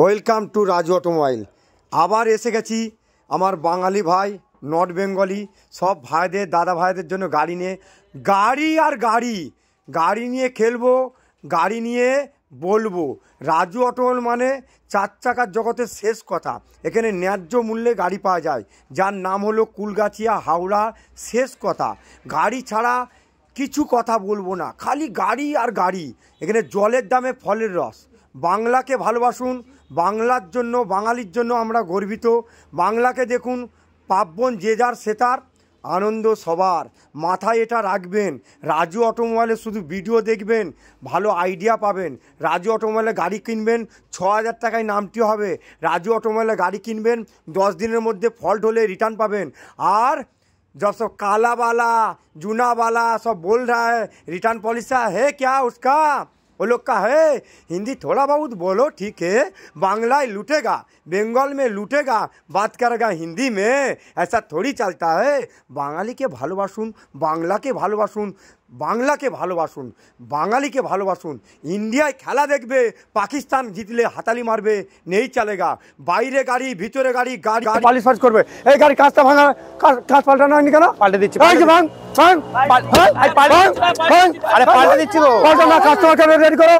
Welcome to Raju automobile আবার এসে গেছি আমার বাঙালি ভাই নর্থ বেঙ্গলি সব ভাইদের দাদা ভাইদের জন্য গাড়ি নিয়ে গাড়ি আর গাড়ি গাড়ি নিয়ে খেলবো গাড়ি নিয়ে বলবো রাজু অটোমোবাইল মানে চার চাকার জগতের শেষ কথা এখানে ন্যায্য মূল্যে গাড়ি পাওয়া যায় যার নাম হলো কুলগাছিয়া হাওড়া শেষ কথা গাড়ি ছাড়া কিছু কথা বলবো না খালি গাড়ি আর গাড়ি এখানে জলের দামে ফলের রস বাংলাকে ভালোবাসুন বাংলার জন্য বাঙালির জন্য আমরা গর্বিত বাংলাকে দেখুন পাব্বন যে যার সেতার আনন্দ সবার মাথায় এটা রাখবেন রাজু অটোমোবাইলে শুধু ভিডিও দেখবেন ভালো আইডিয়া পাবেন রাজু অটোমোবাইলে গাড়ি কিনবেন ছ হাজার টাকায় নামটি হবে রাজু অটোমোবাইলে গাড়ি কিনবেন দশ দিনের মধ্যে ফল্ট হলে রিটার্ন পাবেন আর जब কালাবালা জুনাবালা সব বলরা রিটার্ন सब হে रहा है वो लोग का है हिंदी थोड़ा बहुत बोलो ठीक है बांग्ला लूटेगा बंगाल में लूटेगा बात करेगा हिंदी में ऐसा थोड़ी चलता है बांगाली के বাঙালিকে बांग्ला के ভালোবাসুন বাংলাকে ভালোবাসুন বাঙালিকে ভালোবাসুন ইন্ডিয়ায় খেলা দেখবে পাকিস্তান জিতলে হাতালি মারবে নেই চালেগা বাইরে গাড়ি ভিতরে গাড়ি গাড়ি গাড়ি ফার্স করবে এই গাড়ি কাজটা ভাঙা কাঁচ পাল্টানো হয়নি কেন পাল্টে দিচ্ছি ভাঙ ভাঙ আরে পাল্টে দিচ্ছি পাল্টা না কাস্টমারকে রেডি করো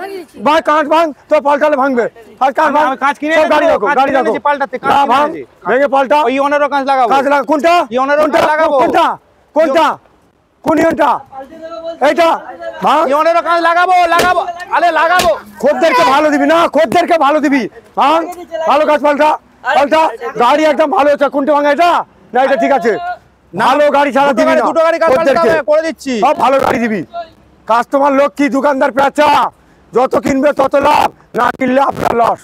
ভাই কাঁচ ভাঙ তো পাল্টালে ভাঙবে আর কাঁচ ভাঙ কাঁচ কিনে গাড়ি রাখো গাড়ি রাখো পাল্টাতে কাঁচ ভাঙ ভেঙে পাল্টা ওই অনেরও কাঁচ লাগাবো কাঁচ লাগা কোনটা কোনটা লাগাবো কোনটা কোনটা কোন এইটা লাগাবো লাগাবো আরে লাগাবো খোদ্দেরকে ভালো দিবি না খোদ্দেরকে ভালো দিবি হ্যাঁ ভালো পাল্টা পাল্টা গাড়ি একদম ভালো কোনটা ভাঙা এটা এটা ঠিক আছে ভালো গাড়ি ছাড়া দিবি না দুটো গাড়ি করে দিচ্ছি সব ভালো গাড়ি দিবি কাস্টমার লক্ষ্মী দোকানদার পেঁচা যত কিনবে তত লাভ না কিনলে আপনার লস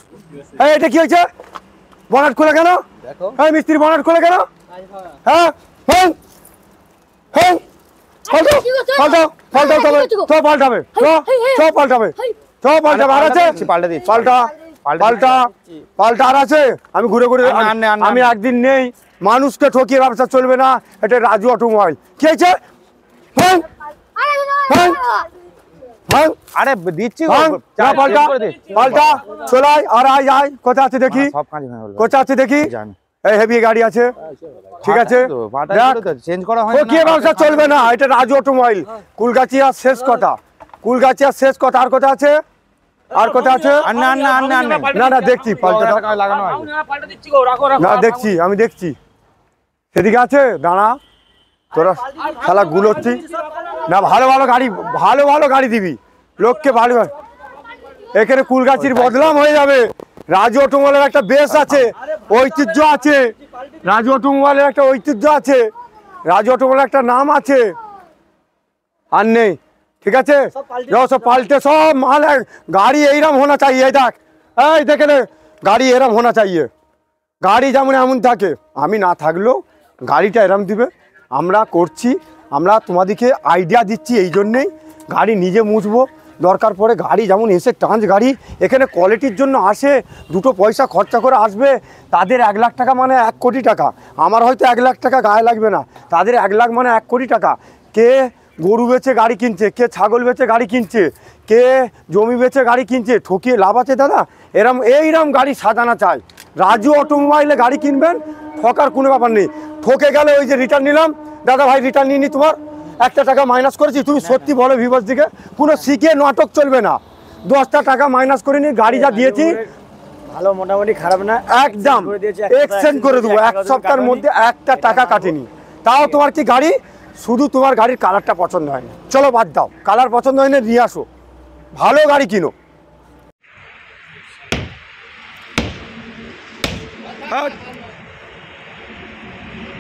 এটা কি হয়েছে বনাট খুলে কেন মিস্ত্রি বনাট খুলে কেন হ্যাঁ হ্যাঁ হ্যাঁ পাল্টাবে পাল্টাবে পাল্টাবে পাল্টা পাল্টা পাল্টা আর আছে আমি ঘুরে ঘুরে আমি একদিন নেই মানুষকে ঠকিয়ে ব্যবসা চলবে না এটা রাজু অটোমোবাইল কি হয়েছে আরে দিচ্ছি পাল্টা পাল্টা চলাই আর আয় আয় কোথা আছে দেখি কোথা আছে দেখি জানি হেভি গাড়ি আছে ঠিক আছে চেঞ্জ করা হয় কি ব্যবসা চলবে না এটা হ্যাঁ। শেষ কথা শেষ কথা আর আছে আর আছে না না না না না দেখছি না দেখছি আমি দেখছি সেদিকে আছে দাঁড়া তোরা খেলা গুলোচ্ছি না ভালো ভালো গাড়ি ভালো ভালো গাড়ি দিবি লোককে ভালো এখানে কুলগাছির বদলাম হয়ে যাবে রাজ অটোমোবাইলের একটা বেশ আছে ঐতিহ্য আছে রাজ অটোমোবাইলের একটা ঐতিহ্য আছে রাজ অটোমোবাইলের একটা নাম আছে আর নেই ঠিক আছে সব পাল্টে সব মাল গাড়ি এইরম হোনা চাই দেখ এই দেখে নে গাড়ি এরম হোনা চাই গাড়ি যেমন এমন থাকে আমি না থাকলেও গাড়িটা এরম দিবে আমরা করছি আমরা তোমাদেরকে আইডিয়া দিচ্ছি এই জন্যেই গাড়ি নিজে মুছবো দরকার পড়ে গাড়ি যেমন এসে টাঞ্চ গাড়ি এখানে কোয়ালিটির জন্য আসে দুটো পয়সা খরচা করে আসবে তাদের এক লাখ টাকা মানে এক কোটি টাকা আমার হয়তো এক লাখ টাকা গায়ে লাগবে না তাদের এক লাখ মানে এক কোটি টাকা কে গরু বেচে গাড়ি কিনছে কে ছাগল বেচে গাড়ি কিনছে কে জমি বেচে গাড়ি কিনছে ঠকিয়ে লাভ আছে দাদা এরম এইরম গাড়ি সাজানা চাই রাজু অটোমোবাইলে গাড়ি কিনবেন ঠকার কোনো ব্যাপার নেই ঠকে গেলে ওই যে রিটার্ন নিলাম দাদা ভাই রিটার্ন নিয়ে নি তোমার একটা টাকা মাইনাস করেছি তুমি সত্যি বলো ভিভার্স দিকে কোনো শিখে হ্যাঁ। নাটক চলবে না দশটা টাকা মাইনাস করিনি গাড়ি যা হ্যাঁ, দিয়েছি হ্যাঁ, ভালো মোটামুটি খারাপ না একদম এক্সচেঞ্জ করে দেবো এক সপ্তাহের মধ্যে একটা টাকা কাটিনি তাও তোমার কি গাড়ি শুধু তোমার গাড়ির কালারটা পছন্দ হয়নি চলো বাদ দাও কালার পছন্দ হয়নি নিয়ে আসো ভালো গাড়ি কিনো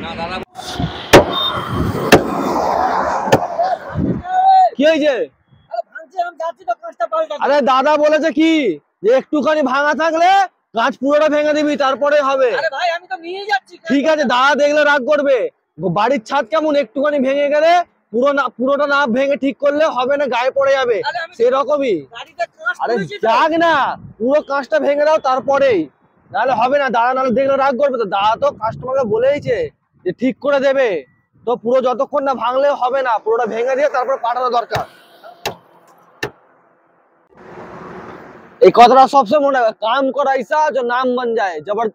না দাদা কি হয়েছে আরে দাদা বলেছে কি যে একটুখানি ভাঙা থাকলে গাছ পুরোটা ভেঙে দিবি তারপরে হবে ঠিক আছে দাদা দেখলে রাগ করবে বাড়ির ছাদ কেমন একটুখানি ভেঙে গেলে পুরো না পুরোটা না ভেঙে ঠিক করলে হবে না গায়ে পড়ে যাবে সেরকমই আরে যাক না পুরো কাঁচটা ভেঙে দাও তারপরেই নাহলে হবে না দাদা নাহলে দেখলে রাগ করবে তো দাদা তো কাস্টমারকে বলেইছে যে ঠিক করে দেবে তো পুরো যতক্ষণ না ভাঙলে হবে না পুরোটা ভেঙে দিয়ে তারপর পাঠানো দরকার এই কথাটা সবসময় মনে রাখবে কাম করাইসা যে নাম বন যায় জবর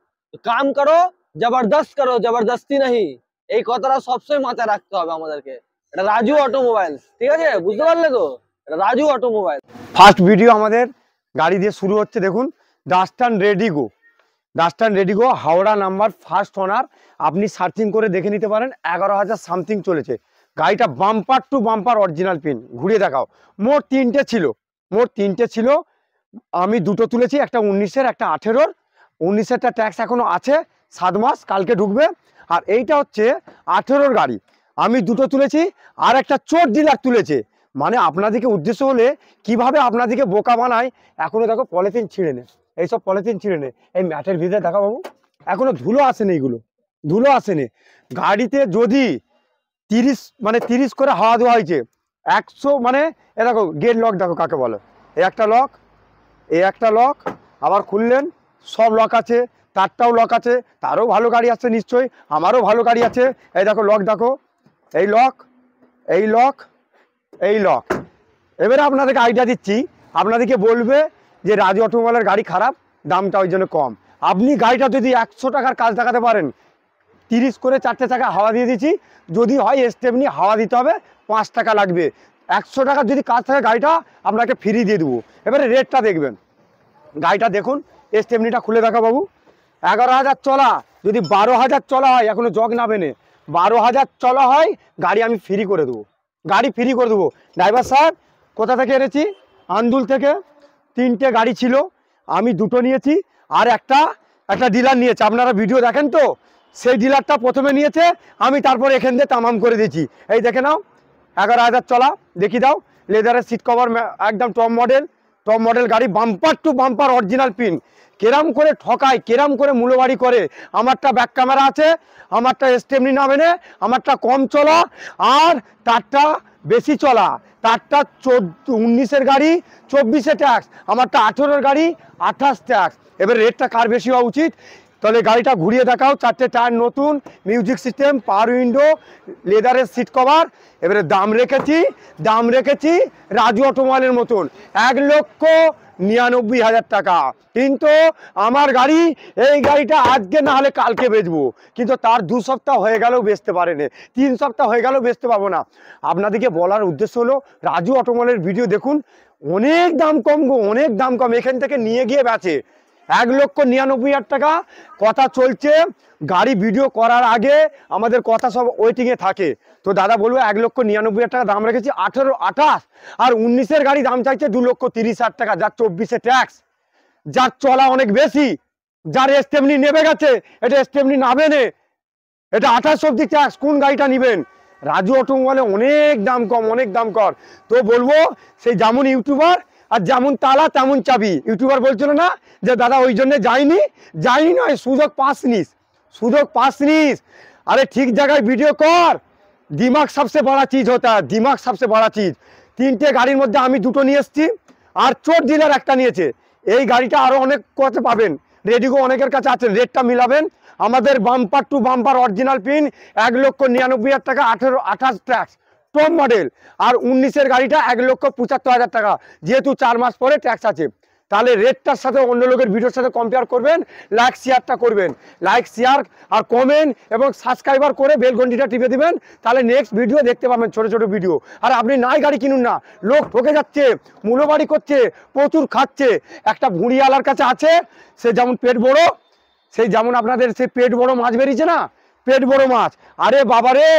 কাম করো জবরদস্ত করো জবরদস্তি নাহি এই কথাটা সবসময় মাথায় রাখতে হবে আমাদেরকে এটা রাজু অটোমোবাইল ঠিক আছে বুঝতে পারলে তো এটা রাজু অটোমোবাইল ফার্স্ট ভিডিও আমাদের গাড়ি দিয়ে শুরু হচ্ছে দেখুন Datsun redi go Datsun redi go Howrah number first owner আপনি সার্চিং করে দেখে নিতে পারেন এগারো হাজার সামথিং চলেছে গাড়িটা bumper to bumper original pin ঘুরিয়ে দেখাও মোট তিনটে ছিল মোট তিনটে ছিল আমি দুটো তুলেছি একটা উনিশের একটা আঠেরোর উনিশেরটা ট্যাক্স এখনও আছে সাত মাস কালকে ঢুকবে আর এইটা হচ্ছে আঠেরোর গাড়ি আমি দুটো তুলেছি আর একটা চোর ডিলার তুলেছে মানে আপনাদেরকে উদ্দেশ্য হলে কিভাবে আপনাদেরকে বোকা বানায় এখনও দেখো পলিথিন ছিঁড়ে নে এইসব পলিথিন ছিঁড়ে নে এই ম্যাটের ভিতরে দেখা বাবু এখনও ধুলো আসেনি এইগুলো ধুলো আসেনি গাড়িতে যদি তিরিশ মানে তিরিশ করে হাওয়া দেওয়া হয়েছে একশো মানে এ দেখো গেট লক দেখো কাকে বলো এই একটা লক এই একটা লক আবার খুললেন সব লক আছে তারটাও লক আছে তারও ভালো গাড়ি আছে নিশ্চয়ই আমারও ভালো গাড়ি আছে এই দেখো লক দেখো এই লক এই লক এই লক এবারে আপনাদেরকে আইডিয়া দিচ্ছি আপনাদেরকে বলবে যে রাজু অটোমোবাইলের গাড়ি খারাপ দামটা ওই জন্য কম আপনি গাড়িটা যদি একশো টাকার কাজ দেখাতে পারেন তিরিশ করে চারটে চাকা হাওয়া দিয়ে দিচ্ছি যদি হয় স্টেপনি হাওয়া দিতে হবে পাঁচ টাকা লাগবে একশো টাকা যদি কাজ থাকে গাড়িটা আপনাকে ফ্রি দিয়ে দেবো এবারে রেটটা দেখবেন গাড়িটা দেখুন স্টেপনিটা খুলে দেখা বাবু এগারো হাজার চলা যদি বারো হাজার চলা হয় এখনও জগ না বেনে বারো হাজার চলা হয় গাড়ি আমি ফ্রি করে দেবো গাড়ি ফ্রি করে দেবো ড্রাইভার স্যার কোথা থেকে এনেছি আন্দুল থেকে তিনটে গাড়ি ছিল আমি দুটো নিয়েছি আর একটা একটা ডিলার নিয়েছে আপনারা ভিডিও দেখেন তো সেই ডিলারটা প্রথমে নিয়েছে আমি তারপর এখান দিয়ে তামাম করে দিয়েছি এই দেখে নাও এগারো হাজার চলা দেখি দাও লেদারের সিট কভার একদম টপ মডেল টপ মডেল গাড়ি bumper to bumper original pin কেরাম করে ঠকায় কেরাম করে মূল্যবাড়ি করে আমারটা ব্যাক ক্যামেরা আছে আমারটা স্টেমনি না মেনে আমারটা কম চলা আর তারটা বেশি চলা তারটা চোদ্দ উনিশের গাড়ি চব্বিশে ট্যাক্স আমারটা আঠেরোর গাড়ি আঠাশ ট্যাক্স এবার রেটটা কার বেশি হওয়া উচিত তাহলে গাড়িটা ঘুরিয়ে দেখাও চারটে টায়ার নতুন মিউজিক সিস্টেম পাওয়ার উইন্ডো লেদারের সিট কভার এবারে দাম রেখেছি দাম রেখেছি রাজু অটোমোবাইলের মতন এক লক্ষ নিরানব্বই হাজার টাকা কিন্তু আমার গাড়ি এই গাড়িটা আজকে না হলে কালকে বেচবো কিন্তু তার দু সপ্তাহ হয়ে গেলেও বেচতে পারেনি তিন সপ্তাহ হয়ে গেলেও বেচতে পাবো না আপনাদেরকে বলার উদ্দেশ্য হলো রাজু অটোমোবাইলের ভিডিও দেখুন অনেক দাম কম গো অনেক দাম কম এখান থেকে নিয়ে গিয়ে বেচে এক লক্ষ নিরানব্বই হাজার টাকা কথা চলছে গাড়ি ভিডিও করার আগে আমাদের কথা সব ওয়েটিংয়ে থাকে তো দাদা বলবো এক লক্ষ নিরানব্বই হাজার টাকা দাম রেখেছি আঠেরো আঠাশ আর উনিশের গাড়ি দাম চাইছে দু লক্ষ তিরিশ হাজার টাকা যার চব্বিশে ট্যাক্স যার চলা অনেক বেশি যার এসটেমনি নেমে গেছে এটা এসটেমনি নামে নে এটা আঠাশ অব্দি ট্যাক্স কোন গাড়িটা নেবেন রাজু বলে অনেক দাম কম অনেক দাম কর তো বলবো সেই যেমন ইউটিউবার আর যেমন তালা তেমন চাবি ইউটিউবার বলছিল না যে দাদা ওই জন্যে যাইনি যাইনি নয় সুযোগ পাস নিস সুযোগ পাস নিস আরে ঠিক জায়গায় ভিডিও কর দিমাগ সবচেয়ে বড় চিজ হতা দিমাগ সবচেয়ে বড় চিজ তিনটে গাড়ির মধ্যে আমি দুটো নিয়ে এসেছি আর চোর ডিলার একটা নিয়েছে এই গাড়িটা আরও অনেক কত পাবেন রেডিগো অনেকের কাছে আছেন রেটটা মিলাবেন আমাদের bumper to bumper original pin এক লক্ষ নিরানব্বই হাজার টাকা আঠেরো আঠাশ ট্যাক্স টপ মডেল আর উনিশের গাড়িটা এক লক্ষ পঁচাত্তর হাজার টাকা যেহেতু চার মাস পরে ট্যাক্স আছে তাহলে রেটটার সাথে অন্য লোকের ভিডিওর সাথে কম্পেয়ার করবেন লাইক শেয়ারটা করবেন লাইক শেয়ার আর কমেন্ট এবং সাবস্ক্রাইবার করে বেলঘণ্ডিটা টিপে দেবেন তাহলে নেক্সট ভিডিও দেখতে পাবেন ছোট ছোট ভিডিও আর আপনি নাই গাড়ি কিনুন না লোক ঠকে যাচ্ছে মূলবাড়ি করছে প্রচুর খাচ্ছে একটা ভুঁড়িওয়ালার কাছে আছে সে যেমন পেট বড় সেই যেমন আপনাদের সে পেট বড় মাছ বেরিয়েছে না পেট বড় মাছ আরে বাবারে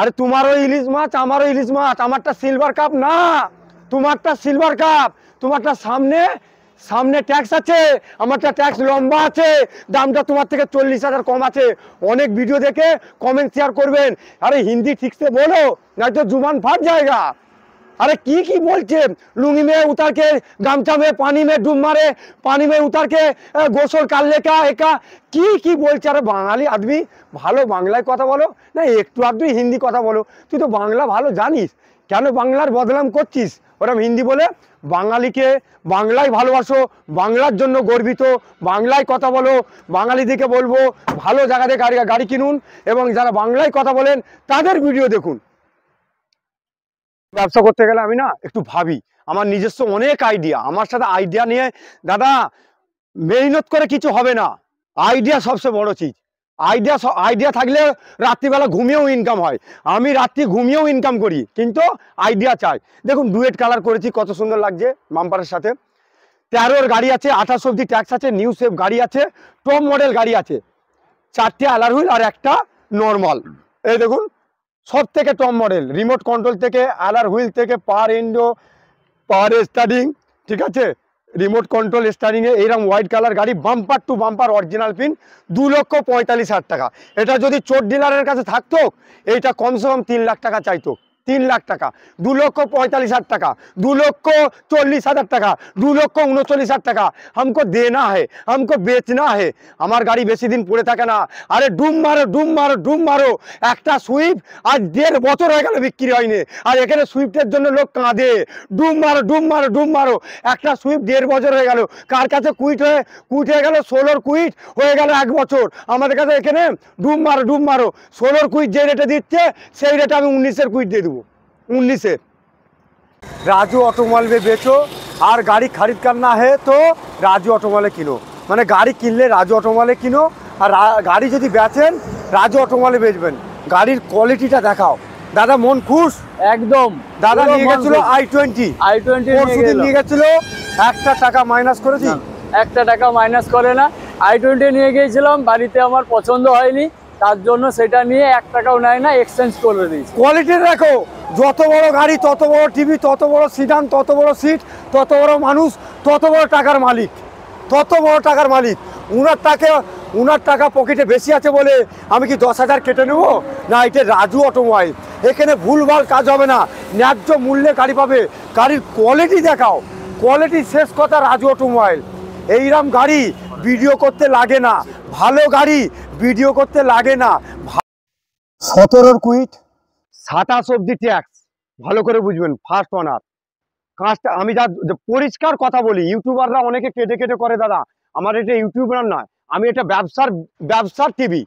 আরে তোমারও ইলিশ মাছ আমারও ইলিশ মাছ আমারটা সিলভার কাপ না তোমারটা সিলভার কাপ তোমারটা সামনে সামনে ট্যাক্স আছে আমারটা ট্যাক্স লম্বা আছে দামটা তোমার থেকে চল্লিশ হাজার কম আছে অনেক ভিডিও দেখে কমেন্ট শেয়ার করবেন আরে হিন্দি ঠিকসে বলো নয়তো জুমান ফাট জায়গা আরে কি কি বলছে লুঙ্গি মেয়ে উতারকে গামছা মেয়ে পানি মেয়ে ডুব মারে পানি মেয়ে উতারকে গোসল के गोसल কি কি বলছে আরে বাঙালি আদমি ভালো বাংলায় কথা বলো না একটু আদমি হিন্দি কথা বলো তুই তো বাংলা ভালো জানিস কেন বাংলার বদলাম করছিস ওরম হিন্দি বলে বাঙালিকে বাংলায় ভালোবাসো বাংলার জন্য গর্বিত বাংলায় কথা বলো বাঙালিদিকে বলবো ভালো জায়গাতে গাড়ি গাড়ি কিনুন এবং যারা বাংলায় কথা বলেন তাদের ভিডিও দেখুন ব্যবসা করতে গেলে আমি না একটু ভাবি আমার নিজস্ব অনেক আইডিয়া আমার সাথে আইডিয়া নিয়ে দাদা মেহনত করে কিছু হবে না আইডিয়া সবচেয়ে বড় চিজ আইডিয়া আইডিয়া থাকলে রাত্রিবেলা ঘুমিয়েও ইনকাম হয় আমি রাত্রি ঘুমিয়েও ইনকাম করি কিন্তু আইডিয়া চাই দেখুন ডুয়েট কালার করেছি কত সুন্দর লাগছে মাম্পারের সাথে তেরোর গাড়ি আছে আঠাশ অব্দি ট্যাক্স আছে নিউ সেফ গাড়ি আছে টপ মডেল গাড়ি আছে চারটে আলার হুইল আর একটা নর্মাল এই দেখুন সব থেকে টপ মডেল রিমোট কন্ট্রোল থেকে আলার হুইল থেকে পাওয়ার ইন্ডো পাওয়ার স্টারিং ঠিক আছে রিমোট কন্ট্রোল স্টারিংয়ে এইরকম হোয়াইট কালার গাড়ি bumper to bumper original pin দু লক্ষ পঁয়তাল্লিশ হাজার টাকা এটা যদি চোর ডিলারের কাছে থাকতো এইটা কমসে কম তিন লাখ টাকা চাইতো তিন লাখ টাকা দু লক্ষ পঁয়তাল্লিশ হাজার টাকা দু লক্ষ চল্লিশ হাজার টাকা দু লক্ষ উনচল্লিশ হাজার টাকা हमको দেনা হে हमको বেচনা হে আমার গাড়ি বেশি দিন পড়ে থাকে না আরে ডুম মারো ডুম মারো ডুম মারো একটা সুইফট আজ দেড় বছর হয়ে গেল বিক্রি হয়নি আর এখানে সুইফটের জন্য লোক কাঁদে ডুম মারো ডুম মারো ডুম মারো একটা সুইফট দেড় বছর হয়ে গেল কার কাছে কুইট হয়ে কুইট হয়ে গেল ষোলোর কুইট হয়ে গেল এক বছর আমাদের কাছে এখানে ডুম মারো ডুম মারো ষোলোর কুইট যে রেটে দিচ্ছে সেই রেটে আমি উনিশের কুইট দিয়ে দেবো उन्नीस রাজু ऑटोमोबाइल বেচো আর গাড়ি খারিদ কার না হে তো রাজু অটোমালে কিনো মানে গাড়ি কিনলে রাজু অটোমালে কিনো আর গাড়ি যদি বেচেন রাজু অটোমালে বেচবেন গাড়ির কোয়ালিটিটা দেখাও দাদা মন খুশ একদম দাদা নিয়ে গেছিল আই টোয়েন্টি আই টোয়েন্টি নিয়ে গেছিল একটা টাকা মাইনাস করেছি একটা টাকা মাইনাস করে না আই টোয়েন্টি নিয়ে গিয়েছিলাম বাড়িতে আমার পছন্দ হয়নি তার জন্য সেটা নিয়ে এক টাকাও নেয় না এক্সচেঞ্জ করে দিয়েছি কোয়ালিটি দেখো যত বড় গাড়ি তত বড় টিভি তত বড় সিডান তত বড় সিট তত বড় মানুষ তত বড় টাকার মালিক তত বড় টাকার মালিক উনার টাকা উনার টাকা পকেটে বেশি আছে বলে আমি কি দশ হাজার কেটে নেব না এটা রাজু অটোমোবাইল এখানে ভুলভাল কাজ হবে না ন্যায্য মূল্যে গাড়ি পাবে গাড়ির কোয়ালিটি দেখাও কোয়ালিটি শেষ কথা রাজু অটোমোবাইল এইরকম গাড়ি ভিডিও করতে লাগে না ভালো গাড়ি ভিডিও করতে লাগে না সতেরোর কুইট সাতাশ অব্দি ট্যাক্স ভালো করে বুঝবেন ফার্স্ট অনার কাজটা আমি যা পরিষ্কার কথা বলি ইউটিউবাররা অনেকে কেটে কেটে করে দাদা আমার এটা ইউটিউবার নয় আমি এটা ব্যবসার ব্যবসার টিভি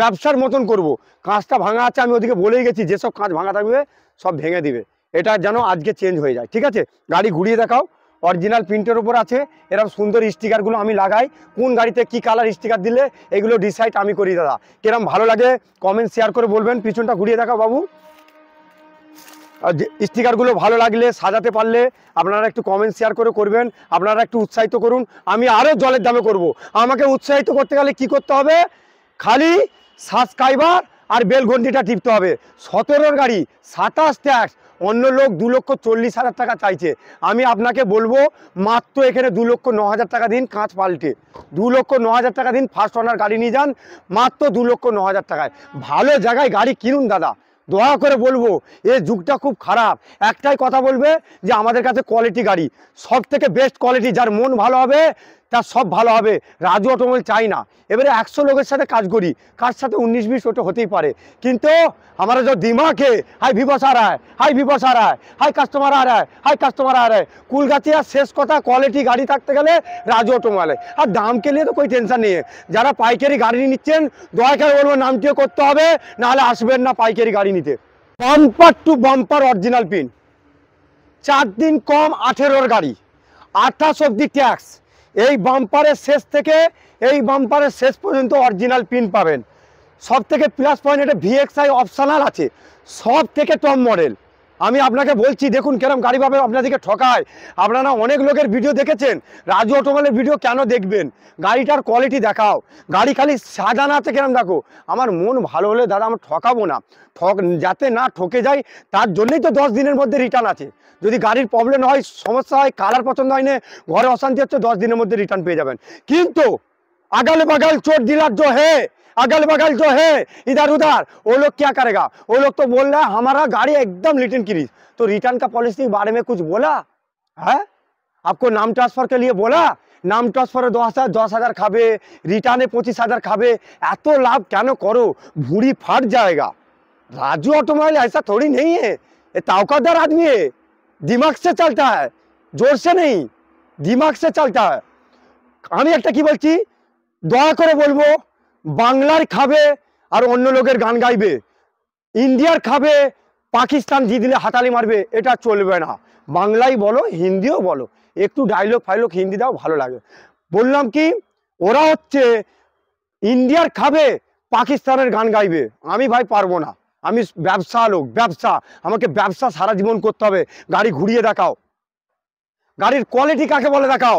ব্যবসার মতন করব। কাঁচটা ভাঙা আছে আমি ওদিকে বলেই গেছি যেসব কাঁচ ভাঙা থাকবে সব ভেঙে দিবে এটা যেন আজকে চেঞ্জ হয়ে যায় ঠিক আছে গাড়ি ঘুরিয়ে দেখাও অরিজিনাল প্রিন্টের উপর আছে এরকম সুন্দর স্টিকারগুলো আমি লাগাই কোন গাড়িতে কি কালার স্টিকার দিলে এগুলো ডিসাইড আমি করি দাদা কিরম ভালো লাগে কমেন্ট শেয়ার করে বলবেন পিছনটা ঘুরিয়ে দেখা বাবু স্টিকারগুলো ভালো লাগলে সাজাতে পারলে আপনারা একটু কমেন্ট শেয়ার করে করবেন আপনারা একটু উৎসাহিত করুন আমি আরও জলের দামে করব। আমাকে উৎসাহিত করতে গেলে কি করতে হবে খালি সাবস্ক্রাইবার আর বেলঘণ্টিটা টিপতে হবে সতেরোর গাড়ি সাতাশ ট্যাক্স অন্য লোক দু লক্ষ চল্লিশ হাজার টাকা চাইছে আমি আপনাকে বলবো মাত্র এখানে দু লক্ষ ন হাজার টাকা দিন কাঁচ পাল্টে দু লক্ষ ন হাজার টাকা দিন ফার্স্ট অনার গাড়ি নিয়ে যান মাত্র দু লক্ষ ন হাজার টাকায় ভালো জায়গায় গাড়ি কিনুন দাদা দয়া করে বলবো এ যুগটা খুব খারাপ একটাই কথা বলবে যে আমাদের কাছে কোয়ালিটি গাড়ি সব থেকে বেস্ট কোয়ালিটি যার মন ভালো হবে তার সব ভালো হবে রাজু অটোমোবাইল চাই না এবারে একশো লোকের সাথে কাজ করি কার সাথে উনিশ বিশ ওটা হতেই পারে কিন্তু আমরা যা দিমাকে হাই বিবস সার আয় হাই বিবস আর হাই কাস্টমার আর আয় হাই কাস্টমার আর আয় কুলগাছিয়ার শেষ কথা কোয়ালিটি গাড়ি থাকতে গেলে রাজু অটোমোবাইলে আর দামকে নিয়ে তো কোনো টেনশন নেই যারা পাইকারি গাড়ি নিচ্ছেন দয়া করে বলবো নামটিও করতে হবে নাহলে আসবেন না পাইকারি গাড়ি নিতে bumper to bumper original pin চার দিন কম আঠেরোর গাড়ি আঠাশ অব্দি ট্যাক্স এই বাম্পারের শেষ থেকে এই বাম্পারের শেষ পর্যন্ত অরিজিনাল পিন পাবেন সব থেকে প্লাস পয়েন্ট এটা ভিএক্সআই অপশানাল আছে সব থেকে টপ মডেল আমি আপনাকে বলছি দেখুন কেরম গাড়িভাবে আপনাদেরকে ঠকায় আপনারা অনেক লোকের ভিডিও দেখেছেন রাজু অটোমালের ভিডিও কেন দেখবেন গাড়িটার কোয়ালিটি দেখাও গাড়ি খালি সাজানো আছে কেরম দেখো আমার মন ভালো হলে দাদা আমার ঠকাবো না ঠক যাতে না ঠকে যায় তার জন্যই তো দশ দিনের মধ্যে রিটার্ন আছে যদি গাড়ির প্রবলেম হয় সমস্যা হয় কালার পছন্দ হয় না ঘরে অশান্তি হচ্ছে দশ দিনের মধ্যে রিটার্ন পেয়ে যাবেন কিন্তু আগাল বাগাল চোর দিলার জো হে अगल बगल जो है इधर उधर वो लोग क्या करेगा वो लोग तो बोल रहे हैं हमारा गाड़ी एकदम रिटर्न की तो रिटर्न का पॉलिसी के बारे में कुछ बोला है हाँ? आपको नाम ट्रांसफर के लिए बोला नाम ट्रांसफर दस हजार दस हजार खाबे রিটার্নে পঁচিশ हजार खाबे एत लाभ क्यों करो भूड़ी ফাট जाएगा राजू ऑटोमोबाइल ऐसा थोड़ी नहीं है ये ताकतदार आदमी है दिमाग से चलता है जोर से नहीं दिमाग से चलता है हमें एक बोलती दया দয়া बोलबो বাংলার খাবে আর অন্য লোকের গান গাইবে ইন্ডিয়ার খাবে পাকিস্তান জিতলে হাতালি মারবে এটা চলবে না বাংলাই বলো হিন্দিও বলো একটু ডায়লগ ফাইলগ হিন্দি দাও ভালো লাগে বললাম কি ওরা হচ্ছে ইন্ডিয়ার খাবে পাকিস্তানের গান গাইবে আমি ভাই পারবো না আমি ব্যবসা লোক ব্যবসা আমাকে ব্যবসা সারা জীবন করতে হবে গাড়ি ঘুরিয়ে দেখাও গাড়ির কোয়ালিটি কাকে বলে দেখাও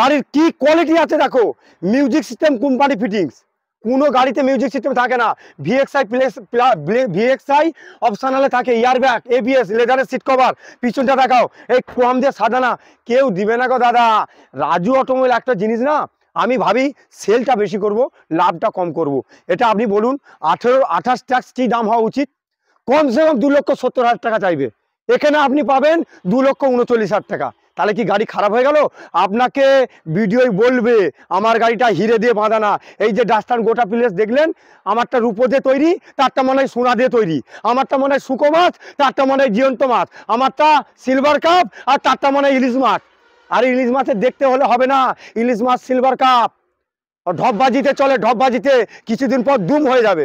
গাড়ির কি কোয়ালিটি আছে দেখো মিউজিক সিস্টেম কোম্পানি ফিটিংস কোনো গাড়িতে মিউজিক সিস্টেম থাকে না ভিএক্সআই প্লেস ভিএক্সআই অপশানালে থাকে ইয়ারব্যাগ এবিএস লেদারের সিট কভার পিছনটা দেখাও এই কম দিয়ে সাদা না কেউ দিবে না গো দাদা রাজু অটোমোবাইল একটা জিনিস না আমি ভাবি সেলটা বেশি করব লাভটা কম করব। এটা আপনি বলুন আঠেরো আঠাশ ট্যাক্স কি দাম হওয়া উচিত কমসে কম দু লক্ষ সত্তর হাজার টাকা চাইবে এখানে আপনি পাবেন দু লক্ষ উনচল্লিশ হাজার টাকা তাহলে কি গাড়ি খারাপ হয়ে গেল আপনাকে ভিডিওই বলবে আমার গাড়িটা হিরে দিয়ে বাঁধানা এই যে ডাস্টার গোটা প্লেস দেখলেন আমারটা রূপো দিয়ে তৈরি তারটা মনে হয় সোনা দিয়ে তৈরি আমারটা মনে হয় শুকো মাছ তারটা মনে হয় জীয়ন্ত মাছ আমারটা সিলভার কাপ আর তারটা মনে হয় ইলিশ মাছ আর ইলিশ মাছের দেখতে হলে হবে না ইলিশ মাছ সিলভার কাপ ঢপবাজিতে চলে ঢপবাজিতে কিছুদিন পর দুম হয়ে যাবে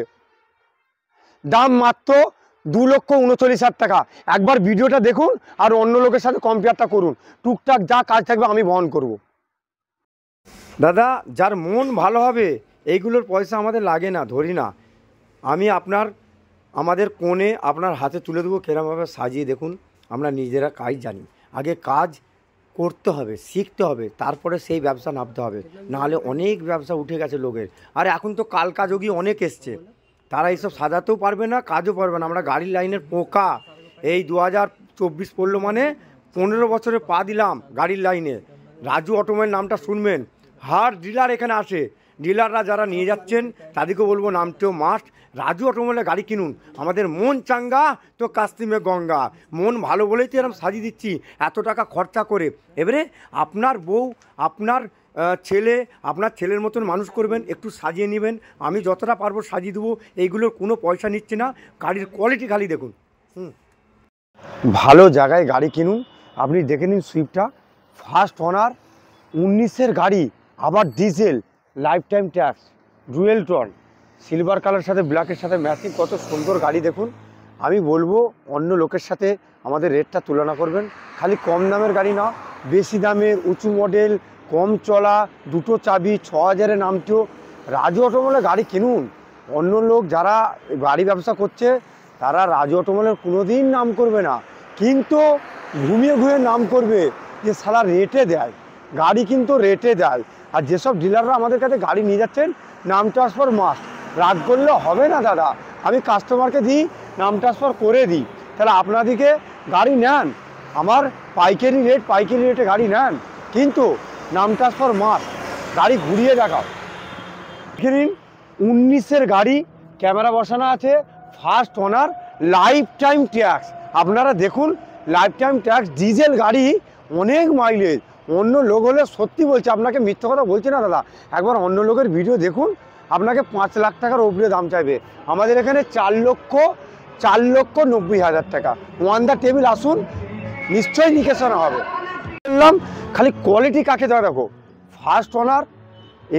দাম মাত্র দু লক্ষ উনচল্লিশ হাজার টাকা একবার ভিডিওটা দেখুন আর অন্য লোকের সাথে কম্পেয়ারটা করুন টুকটাক যা কাজ থাকবে আমি বহন করব। দাদা যার মন ভালো হবে এইগুলোর পয়সা আমাদের লাগে না ধরি না আমি আপনার আমাদের কোণে আপনার হাতে তুলে দেবো কেরমভাবে সাজিয়ে দেখুন আমরা নিজেরা কাজ জানি আগে কাজ করতে হবে শিখতে হবে তারপরে সেই ব্যবসা নামতে হবে নাহলে অনেক ব্যবসা উঠে গেছে লোকের আর এখন তো কালকাযোগী অনেক এসছে তারা এইসব সাজাতেও পারবে না কাজও পারবে না আমরা গাড়ির লাইনের পোকা এই দু হাজার চব্বিশ পড়লো মানে পনেরো বছরে পা দিলাম গাড়ির লাইনে রাজু অটোমের নামটা শুনবেন হার ডিলার এখানে আসে ডিলাররা যারা নিয়ে যাচ্ছেন তাদেরকে বলবো নামটিও মাস্ট রাজু অটোমোবাইলে গাড়ি কিনুন আমাদের মন চাঙ্গা তো কাস্তিমে গঙ্গা মন ভালো বলেই তো এরকম সাজিয়ে দিচ্ছি এত টাকা খরচা করে এবারে আপনার বউ আপনার ছেলে আপনার ছেলের মতন মানুষ করবেন একটু সাজিয়ে নেবেন আমি যতটা পারবো সাজিয়ে দেবো এইগুলোর কোনো পয়সা নিচ্ছে না গাড়ির কোয়ালিটি খালি দেখুন হুম ভালো জায়গায় গাড়ি কিনুন আপনি দেখে নিন সুইফটটা ফার্স্ট অনার উনিশের গাড়ি আবার diesel lifetime tax dual tone silver colour সাথে ব্ল্যাকের সাথে ম্যাচিং কত সুন্দর গাড়ি দেখুন আমি বলবো অন্য লোকের সাথে আমাদের রেটটা তুলনা করবেন খালি কম দামের গাড়ি না বেশি দামের উঁচু মডেল কম চলা দুটো চাবি ছ হাজারে নামতেও রাজু অটোমলে গাড়ি কিনুন অন্য লোক যারা গাড়ি ব্যবসা করছে তারা রাজু অটোমলের কোনো দিন নাম করবে না কিন্তু ঘুমিয়ে ঘুমিয়ে নাম করবে যে সারা রেটে দেয় গাড়ি কিন্তু রেটে দেয় আর যেসব ডিলাররা আমাদের কাছে গাড়ি নিয়ে যাচ্ছেন নাম ট্রান্সফার মাস্ট রাগ করলে হবে না দাদা আমি কাস্টমারকে দিই নাম ট্রান্সফার করে দিই তাহলে আপনাদিকে গাড়ি নেন আমার পাইকারি রেট পাইকারি রেটে গাড়ি নেন কিন্তু নাম সর মার গাড়ি ঘুরিয়ে দেখাও গ্রিন উনিশের গাড়ি ক্যামেরা বসানো আছে first owner lifetime tax আপনারা দেখুন লাইফ টাইম ট্যাক্স ডিজেল গাড়ি অনেক মাইলেজ অন্য লোক হলে সত্যি বলছে আপনাকে মিথ্যা কথা বলছে না দাদা একবার অন্য লোকের ভিডিও দেখুন আপনাকে পাঁচ লাখ টাকার উপরে দাম চাইবে আমাদের এখানে চার লক্ষ চার লক্ষ নব্বই হাজার টাকা ওয়ান দ্য টেবিল আসুন নিশ্চয়ই নিকেশন হবে বললাম খালি কোয়ালিটি কাকে দেওয়া দেখো ফার্স্ট ওনার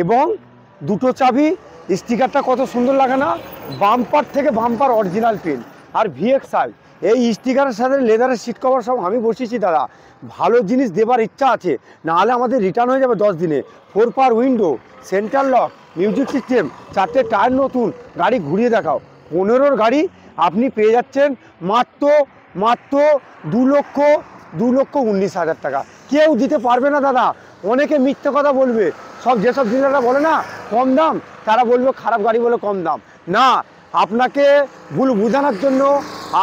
এবং দুটো চাবি স্টিকারটা কত সুন্দর লাগে না বাম্পার থেকে বাম্পার অরিজিনাল পিন আর ভিএক্স আই এই স্টিকারের সাথে লেদারের সিট কভার সব আমি বসেছি দাদা ভালো জিনিস দেবার ইচ্ছা আছে নাহলে আমাদের রিটার্ন হয়ে যাবে দশ দিনে four power window centre lock music system চারটে টায়ার নতুন গাড়ি ঘুরিয়ে দেখাও পনেরোর গাড়ি আপনি পেয়ে যাচ্ছেন মাত্র মাত্র দু লক্ষ দু লক্ষ উনিশ হাজার টাকা কেউ দিতে পারবে না দাদা অনেকে মিথ্যে কথা বলবে সব যেসব ডিলাররা বলে না কম দাম তারা বলবে খারাপ গাড়ি বলে কম দাম না আপনাকে ভুল বোঝানোর জন্য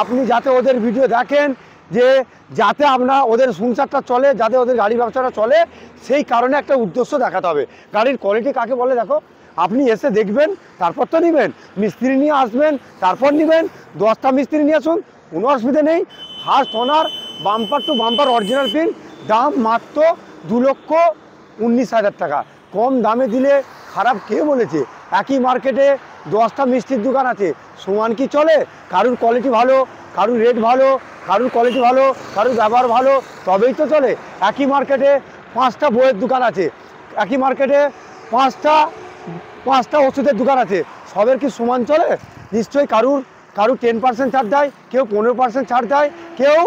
আপনি যাতে ওদের ভিডিও দেখেন যে যাতে আপনার ওদের সংসারটা চলে যাতে ওদের গাড়ি ব্যবসাটা চলে সেই কারণে একটা উদ্দেশ্য দেখাতে হবে গাড়ির কোয়ালিটি কাকে বলে দেখো আপনি এসে দেখবেন তারপর তো নেবেন মিস্ত্রি নিয়ে আসবেন তারপর নেবেন দশটা মিস্ত্রি নিয়ে আসুন কোনো অসুবিধে নেই first owner bumper to bumper original pin দাম মাত্র দু লক্ষ উনিশ হাজার টাকা কম দামে দিলে খারাপ কে বলেছে একই মার্কেটে দশটা মিষ্টির দোকান আছে সমান কি চলে কারুর কোয়ালিটি ভালো কারুর রেট ভালো কারুর কোয়ালিটি ভালো কারুর ব্যবহার ভালো তবেই তো চলে একই মার্কেটে পাঁচটা বইয়ের দোকান আছে একই মার্কেটে পাঁচটা পাঁচটা ওষুধের দোকান আছে সবের কি সমান চলে নিশ্চয়ই কারুর কারুর টেন পার্সেন্ট ছাড় দেয় কেউ পনেরো পার্সেন্ট ছাড় দেয় কেউ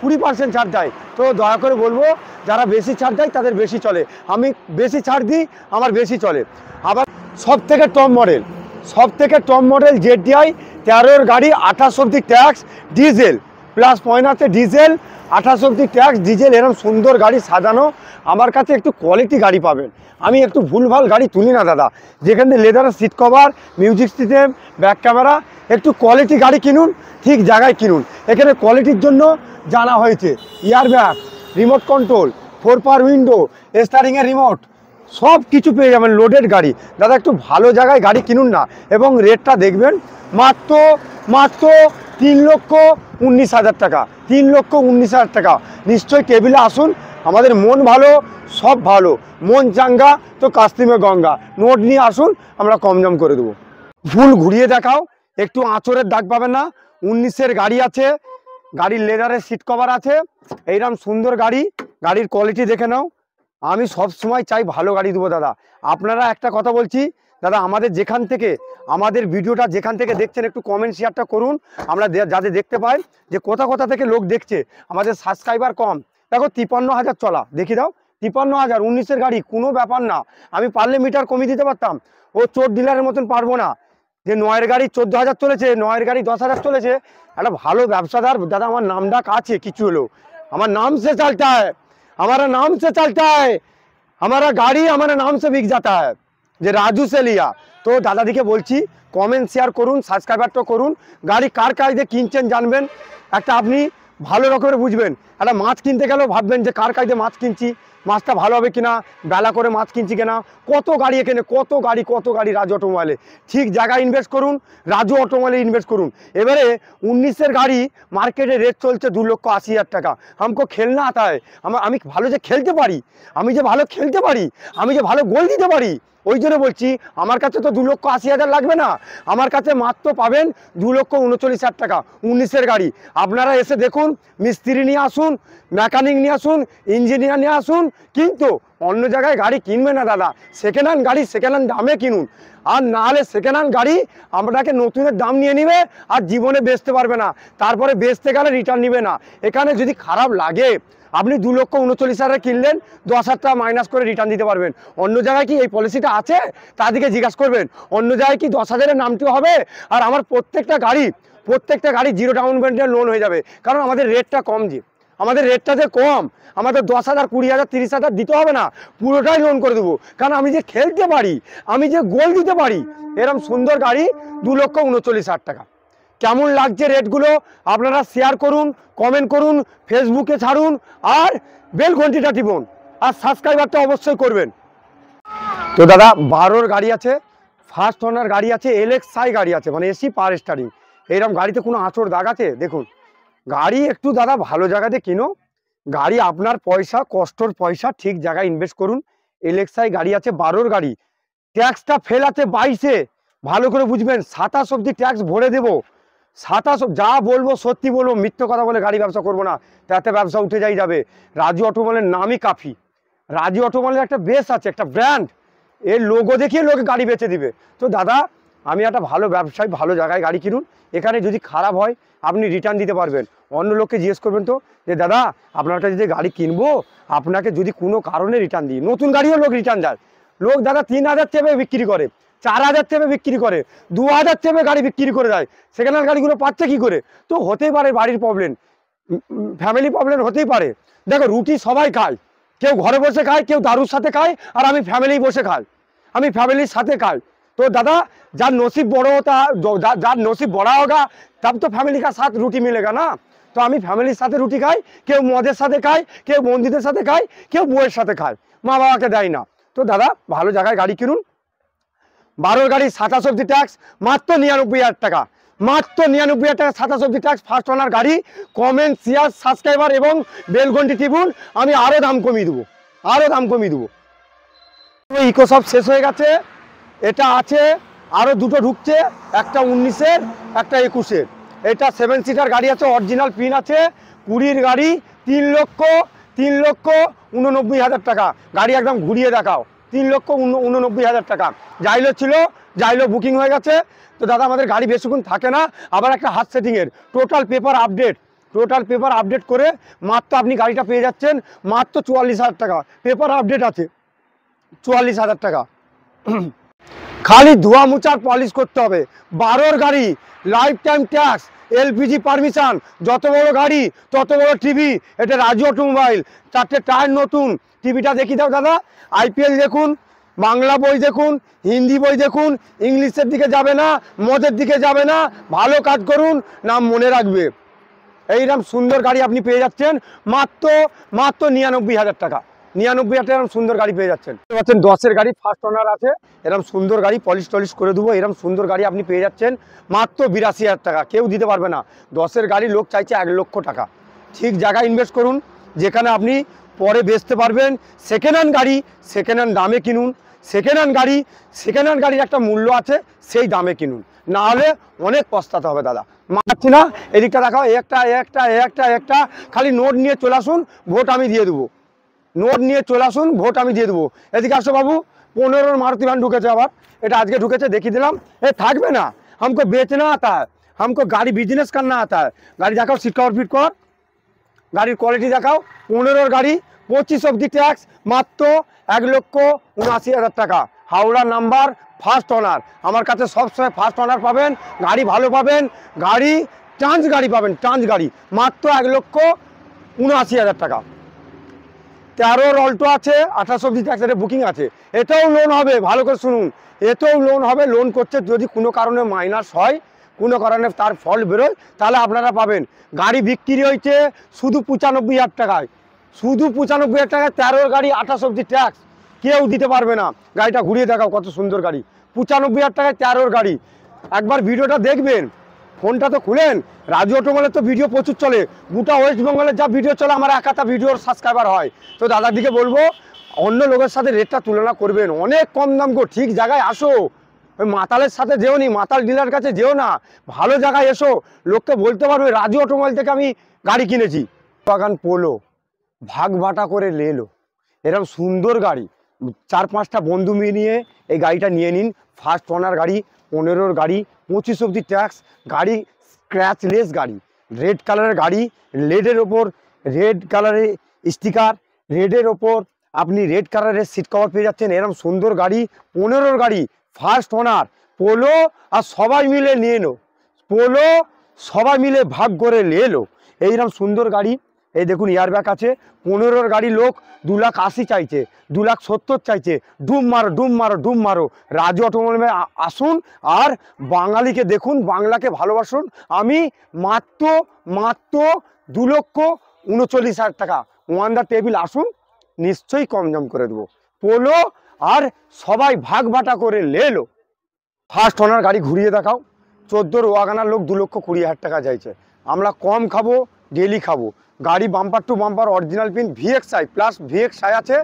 কুড়ি পার্সেন্ট ছাড় দেয় তো দয়া করে বলবো যারা বেশি ছাড় দেয় তাদের বেশি চলে আমি বেশি ছাড় দিই আমার বেশি চলে আবার সব থেকে টপ মডেল সব থেকে টপ মডেল জেড ডিআই তেরোর গাড়ি আঠাশ অব্দি ট্যাক্স ডিজেল প্লাস পয়েন্ট আছে ডিজেল আঠাশ অব্দি ট্যাক্স ডিজেল এরম সুন্দর গাড়ি সাজানো আমার কাছে একটু কোয়ালিটি গাড়ি পাবেন আমি একটু ভুলভাল গাড়ি তুলি না দাদা যেখানে লেদারের seat cover music system back camera একটু কোয়ালিটি গাড়ি কিনুন ঠিক জায়গায় কিনুন এখানে কোয়ালিটির জন্য জানা হয়েছে airbag remote control four power window স্টারিংয়ের রিমোট সব কিছু পেয়ে যাবেন লোডেড গাড়ি দাদা একটু ভালো জায়গায় গাড়ি কিনুন না এবং রেটটা দেখবেন মাত্র মাত্র তিন লক্ষ উনিশ হাজার টাকা তিন লক্ষ উনিশ হাজার টাকা নিশ্চয়ই টেবিলে আসুন আমাদের মন ভালো সব ভালো মন চাঙ্গা তো কাস্তিমে গঙ্গা নোট নিয়ে আসুন আমরা কমজম করে দেবো ফুল ঘুরিয়ে দেখাও একটু আঁচড়ের দাগ পাবে না উনিশের গাড়ি আছে গাড়ির লেদারের সিট কভার আছে এইরকম সুন্দর গাড়ি গাড়ির কোয়ালিটি দেখে নাও আমি সব সময় চাই ভালো গাড়ি দেবো দাদা আপনারা একটা কথা বলছি দাদা আমাদের যেখান থেকে আমাদের ভিডিওটা যেখান থেকে দেখছেন একটু কমেন্ট শেয়ারটা করুন আমরা যাতে দেখতে পাই যে কোথা কোথা থেকে লোক দেখছে আমাদের সাবস্ক্রাইবার কম দেখো তিপান্ন হাজার চলা দেখি দাও তিপান্ন হাজার উনিশের গাড়ি কোনো ব্যাপার না আমি পারলে মিটার কমিয়ে দিতে পারতাম ও চোর ডিলারের মতন পারবো না যে নয়ের গাড়ি চোদ্দ হাজার চলেছে নয়ের গাড়ি দশ হাজার চলেছে একটা ভালো ব্যবসাদার দাদা আমার নাম ডাক আছে কিছু হলো আমার নাম সে চালতায় হয় আমার নাম সে চালতে হয় আমার গাড়ি আমার নাম সে বিক যাতায় যে রাজু সেলিয়া তো দাদাদিকে বলছি কমেন্ট শেয়ার করুন সাবস্ক্রাইবারটা করুন গাড়ি কার কাজ দিয়ে কিনছেন জানবেন একটা আপনি ভালো রকমের বুঝবেন একটা মাছ কিনতে গেলেও ভাববেন যে কার দিয়ে মাছ কিনছি মাছটা ভালো হবে কিনা বেলা করে মাছ কিনছি কিনা কত গাড়ি এখানে কত গাড়ি কত গাড়ি রাজু অটোমোবাইলে ঠিক জায়গায় ইনভেস্ট করুন রাজু অটোমোবাইলে ইনভেস্ট করুন এবারে উনিশের গাড়ি মার্কেটে রেট চলছে দু লক্ষ আশি হাজার টাকা আমাকে খেলনা আতায় আমার আমি ভালো যে খেলতে পারি আমি যে ভালো খেলতে পারি আমি যে ভালো গোল দিতে পারি ওই জন্য বলছি আমার কাছে তো দু লক্ষ আশি হাজার লাগবে না আমার কাছে মাত্র পাবেন দু লক্ষ উনচল্লিশ হাজার টাকা উনিশের গাড়ি আপনারা এসে দেখুন মিস্ত্রি নিয়ে আসুন মেকানিক নিয়ে আসুন ইঞ্জিনিয়ার নিয়ে আসুন কিন্তু অন্য জায়গায় গাড়ি কিনবে না দাদা সেকেন্ড হ্যান্ড গাড়ি সেকেন্ড হ্যান্ড দামে কিনুন আর না হলে সেকেন্ড হ্যান্ড গাড়ি আপনাকে নতুনের দাম নিয়ে নিবে আর জীবনে বেচতে পারবে না তারপরে বেচতে গেলে রিটার্ন নিবে না এখানে যদি খারাপ লাগে আপনি দু লক্ষ উনচল্লিশ হাজার কিনলেন দশ হাজার টাকা মাইনাস করে রিটার্ন দিতে পারবেন অন্য জায়গায় কি এই পলিসিটা আছে তাদেরকে জিজ্ঞাসা করবেন অন্য জায়গায় কি দশ হাজারের নামটি হবে আর আমার প্রত্যেকটা গাড়ি প্রত্যেকটা গাড়ি জিরো ডাউন পেমেন্টের লোন হয়ে যাবে কারণ আমাদের রেটটা কম যে আমাদের রেটটা যে কম আমাদের দশ হাজার কুড়ি হাজার তিরিশ হাজার দিতে হবে না পুরোটাই লোন করে দেবো কারণ আমি যে খেলতে পারি আমি যে গোল দিতে পারি এরম সুন্দর গাড়ি দু লক্ষ উনচল্লিশ হাজার টাকা কেমন লাগছে রেটগুলো আপনারা শেয়ার করুন কমেন্ট করুন ফেসবুকে ছাড়ুন আর বেল ঘন্টিটা টিপুন আর সাবস্ক্রাইবারটা অবশ্যই করবেন তো দাদা বারোর গাড়ি আছে ফার্স্ট ওনার গাড়ি আছে সাই গাড়ি আছে মানে এসি পার স্টারিং এইরকম গাড়িতে কোনো আঁচড় দাগ আছে দেখুন গাড়ি একটু দাদা ভালো জায়গাতে কিনো গাড়ি আপনার পয়সা কষ্টর পয়সা ঠিক জায়গায় ইনভেস্ট করুন এলেক্সাই গাড়ি আছে বারোর গাড়ি ট্যাক্সটা ফেল আছে বাইশে ভালো করে বুঝবেন সাতাশ অবধি ট্যাক্স ভরে দেবো সাতাশ যা বলবো সত্যি বলবো মিথ্য কথা বলে গাড়ি ব্যবসা করবো না তাতে ব্যবসা উঠে যাই যাবে রাজু অটোমলের নামই কাফি রাজু অটোমলের একটা বেশ আছে একটা ব্র্যান্ড এর লোগো দেখিয়ে লোকে গাড়ি বেচে দিবে তো দাদা আমি একটা ভালো ব্যবসায় ভালো জায়গায় গাড়ি কিনুন এখানে যদি খারাপ হয় আপনি রিটার্ন দিতে পারবেন অন্য লোককে জিজ্ঞেস করবেন তো যে দাদা আপনার কাছে যদি গাড়ি কিনবো আপনাকে যদি কোনো কারণে রিটার্ন দিই নতুন গাড়িও লোক রিটার্ন দেয় লোক দাদা তিন হাজার চেপে বিক্রি করে চার হাজার থেমে বিক্রি করে দু হাজার থেমে গাড়ি বিক্রি করে দেয় সেকেন্ড হ্যান্ড গাড়িগুলো পাচ্ছে কি করে তো হতেই পারে বাড়ির প্রবলেম ফ্যামিলি প্রবলেম হতেই পারে দেখো রুটি সবাই খায় কেউ ঘরে বসে খায় কেউ দারুর সাথে খায় আর আমি ফ্যামিলি বসে খাই আমি ফ্যামিলির সাথে খাই তো দাদা যার নসিব বড় হতা যার নসিব বড়া হোগা তার তো ফ্যামিলি কার সাথে রুটি মিলেগা না তো আমি ফ্যামিলির সাথে রুটি খাই কেউ মদের সাথে খাই কেউ বন্ধুদের সাথে খাই কেউ বউয়ের সাথে খায় মা বাবাকে দেয় না তো দাদা ভালো জায়গায় গাড়ি কিনুন বারোর গাড়ি সাতাশ সবজি ট্যাক্স মাত্র নিরানব্বই হাজার টাকা মাত্র নিরানব্বই হাজার টাকা সাতাশ সবজি ট্যাক্স ফার্স্ট ওনার গাড়ি কমেন্ট শেয়ার সাবস্ক্রাইবার এবং বেলঘন্টি টিপুন আমি আরও দাম কমিয়ে দেবো আরও দাম কমিয়ে দেবো ইকো সব শেষ হয়ে গেছে এটা আছে আরও দুটো ঢুকছে একটা উনিশের একটা একুশের এটা সেভেন সিটার গাড়ি আছে অরিজিনাল পিন আছে কুড়ির গাড়ি তিন লক্ষ তিন লক্ষ উননব্বই হাজার টাকা গাড়ি একদম ঘুরিয়ে দেখাও তিন লক্ষ উননব্বই হাজার টাকা জাইলো ছিল জাইলো বুকিং হয়ে গেছে তো দাদা আমাদের গাড়ি বেশিক্ষণ থাকে না আবার একটা হাত সেটিংয়ের total paper update total paper update করে মাত্র আপনি গাড়িটা পেয়ে যাচ্ছেন মাত্র চুয়াল্লিশ হাজার টাকা পেপার আপডেট আছে চুয়াল্লিশ হাজার টাকা খালি ধোয়া মুচার পলিশ করতে হবে বারোর গাড়ি lifetime tax LPG permission যত বড় গাড়ি তত বড় টিভি এটা রাজু অটোমোবাইল চারটে টায়ার নতুন টিভিটা দেখি দাও দাদা আইপিএল দেখুন বাংলা বই দেখুন হিন্দি বই দেখুন ইংলিশের দিকে যাবে না মদের দিকে যাবে না ভালো কাজ করুন নাম মনে রাখবে এইরকম সুন্দর গাড়ি আপনি পেয়ে যাচ্ছেন মাত্র মাত্র নিরানব্বই হাজার টাকা নিরানব্বই হাজার এরকম সুন্দর গাড়ি পেয়ে যাচ্ছেন পাচ্ছেন দশের গাড়ি ফার্স্ট ওনার আছে এরকম সুন্দর গাড়ি পলিশ টলিশ করে দেবো এরকম সুন্দর গাড়ি আপনি পেয়ে যাচ্ছেন মাত্র বিরাশি হাজার টাকা কেউ দিতে পারবে না দশের গাড়ি লোক চাইছে এক লক্ষ টাকা ঠিক জায়গায় ইনভেস্ট করুন যেখানে আপনি পরে বেচতে পারবেন সেকেন্ড হ্যান্ড গাড়ি সেকেন্ড হ্যান্ড দামে কিনুন সেকেন্ড হ্যান্ড গাড়ি সেকেন্ড হ্যান্ড গাড়ির একটা মূল্য আছে সেই দামে কিনুন না হলে অনেক পস্তাতে হবে দাদা মারছি না এদিকটা দেখাও একটা একটা একটা একটা খালি নোট নিয়ে চলে আসুন ভোট আমি দিয়ে দেবো নোট নিয়ে চলে আসুন ভোট আমি দিয়ে দেবো এদিকে আসো বাবু পনেরোর মারুতি ভ্যান ঢুকেছে আবার এটা আজকে ঢুকেছে দেখিয়ে দিলাম এ থাকবে না আমাকে बेचना না है আমাকে গাড়ি বিজনেস करना না है গাড়ি দেখাও সিট কভার ফিট कर গাড়ির কোয়ালিটি দেখাও পনেরোর গাড়ি পঁচিশ অবধি ট্যাক্স মাত্র এক লক্ষ উনআশি হাজার টাকা হাওড়া নাম্বার ফার্স্ট অনার আমার কাছে সবসময় ফার্স্ট অনার পাবেন গাড়ি ভালো পাবেন গাড়ি ট্রান্স গাড়ি পাবেন ট্রান্স গাড়ি মাত্র এক লক্ষ উনআশি হাজার টাকা তেরোর অল্টো আছে আঠাশ অবধি ট্যাক্স এটা বুকিং আছে এটাও লোন হবে ভালো করে শুনুন এতেও লোন হবে লোন করতে যদি কোনো কারণে মাইনাস হয় কোনো কারণে তার ফল বেরোয় তাহলে আপনারা পাবেন গাড়ি বিক্রি হয়েছে শুধু পঁচানব্বই হাজার টাকায় শুধু পঁচানব্বই হাজার টাকায় তেরো গাড়ি আঠাশ অব্দি ট্যাক্স কেউ দিতে পারবে না গাড়িটা ঘুরিয়ে দেখাও কত সুন্দর গাড়ি পঁচানব্বই হাজার টাকায় তেরোর গাড়ি একবার ভিডিওটা দেখবেন ফোনটা তো খুলেন রাজু অটোমলের তো ভিডিও প্রচুর চলে গোটা ওয়েস্ট বেঙ্গলের যা ভিডিও চলে আমার একাটা ভিডিওর সাবস্ক্রাইবার হয় তো দাদার দিকে বলবো অন্য লোকের সাথে রেটটা তুলনা করবেন অনেক কম দাম গো ঠিক জায়গায় আসো ওই মাতালের সাথে যেও নি মাতাল ডিলার কাছে যেও না ভালো জায়গায় এসো লোককে বলতে পারবে রাজু অটোমোবাইল থেকে আমি গাড়ি কিনেছি বাগান পোলো ভাগ বাটা করে লেলো এরম সুন্দর গাড়ি চার পাঁচটা বন্ধু মিলিয়ে এই গাড়িটা নিয়ে নিন ফার্স্ট ওনার গাড়ি পনেরোর গাড়ি পঁচিশ অব্দি ট্যাক্স গাড়ি স্ক্র্যাচলেস গাড়ি রেড কালারের গাড়ি রেডের ওপর রেড কালারের স্টিকার রেডের ওপর আপনি রেড কালারের সিট কভার পেয়ে যাচ্ছেন এরম সুন্দর গাড়ি পনেরোর গাড়ি ফার্স্ট ওনার পোলো আর সবাই মিলে নিয়ে নো পোলো সবাই মিলে ভাগ করে নিয়ে এলো এইরকম সুন্দর গাড়ি এই দেখুন এয়ারব্যাগ আছে পনেরোর গাড়ি লোক দু লাখ আশি চাইছে দু লাখ সত্তর চাইছে ডুম মারো ডুম মারো ডুম মারো রাজু অটোমোবাইল আসুন আর বাঙালিকে দেখুন বাংলাকে ভালোবাসুন আমি মাত্র মাত্র দু লক্ষ উনচল্লিশ হাজার টাকা ওয়ান দ্য টেবিল আসুন নিশ্চয়ই কম জম করে দেবো পোলো আর সবাই ভাগ ভাটা করে লেলো ফার্স্ট ওনার গাড়ি ঘুরিয়ে দেখাও চোদ্দোর ওয়াগানার লোক দু লক্ষ কুড়ি হাজার টাকা চাইছে আমরা কম খাবো ডেলি খাবো গাড়ি bumper to bumper original pin VXI plus VXI আছে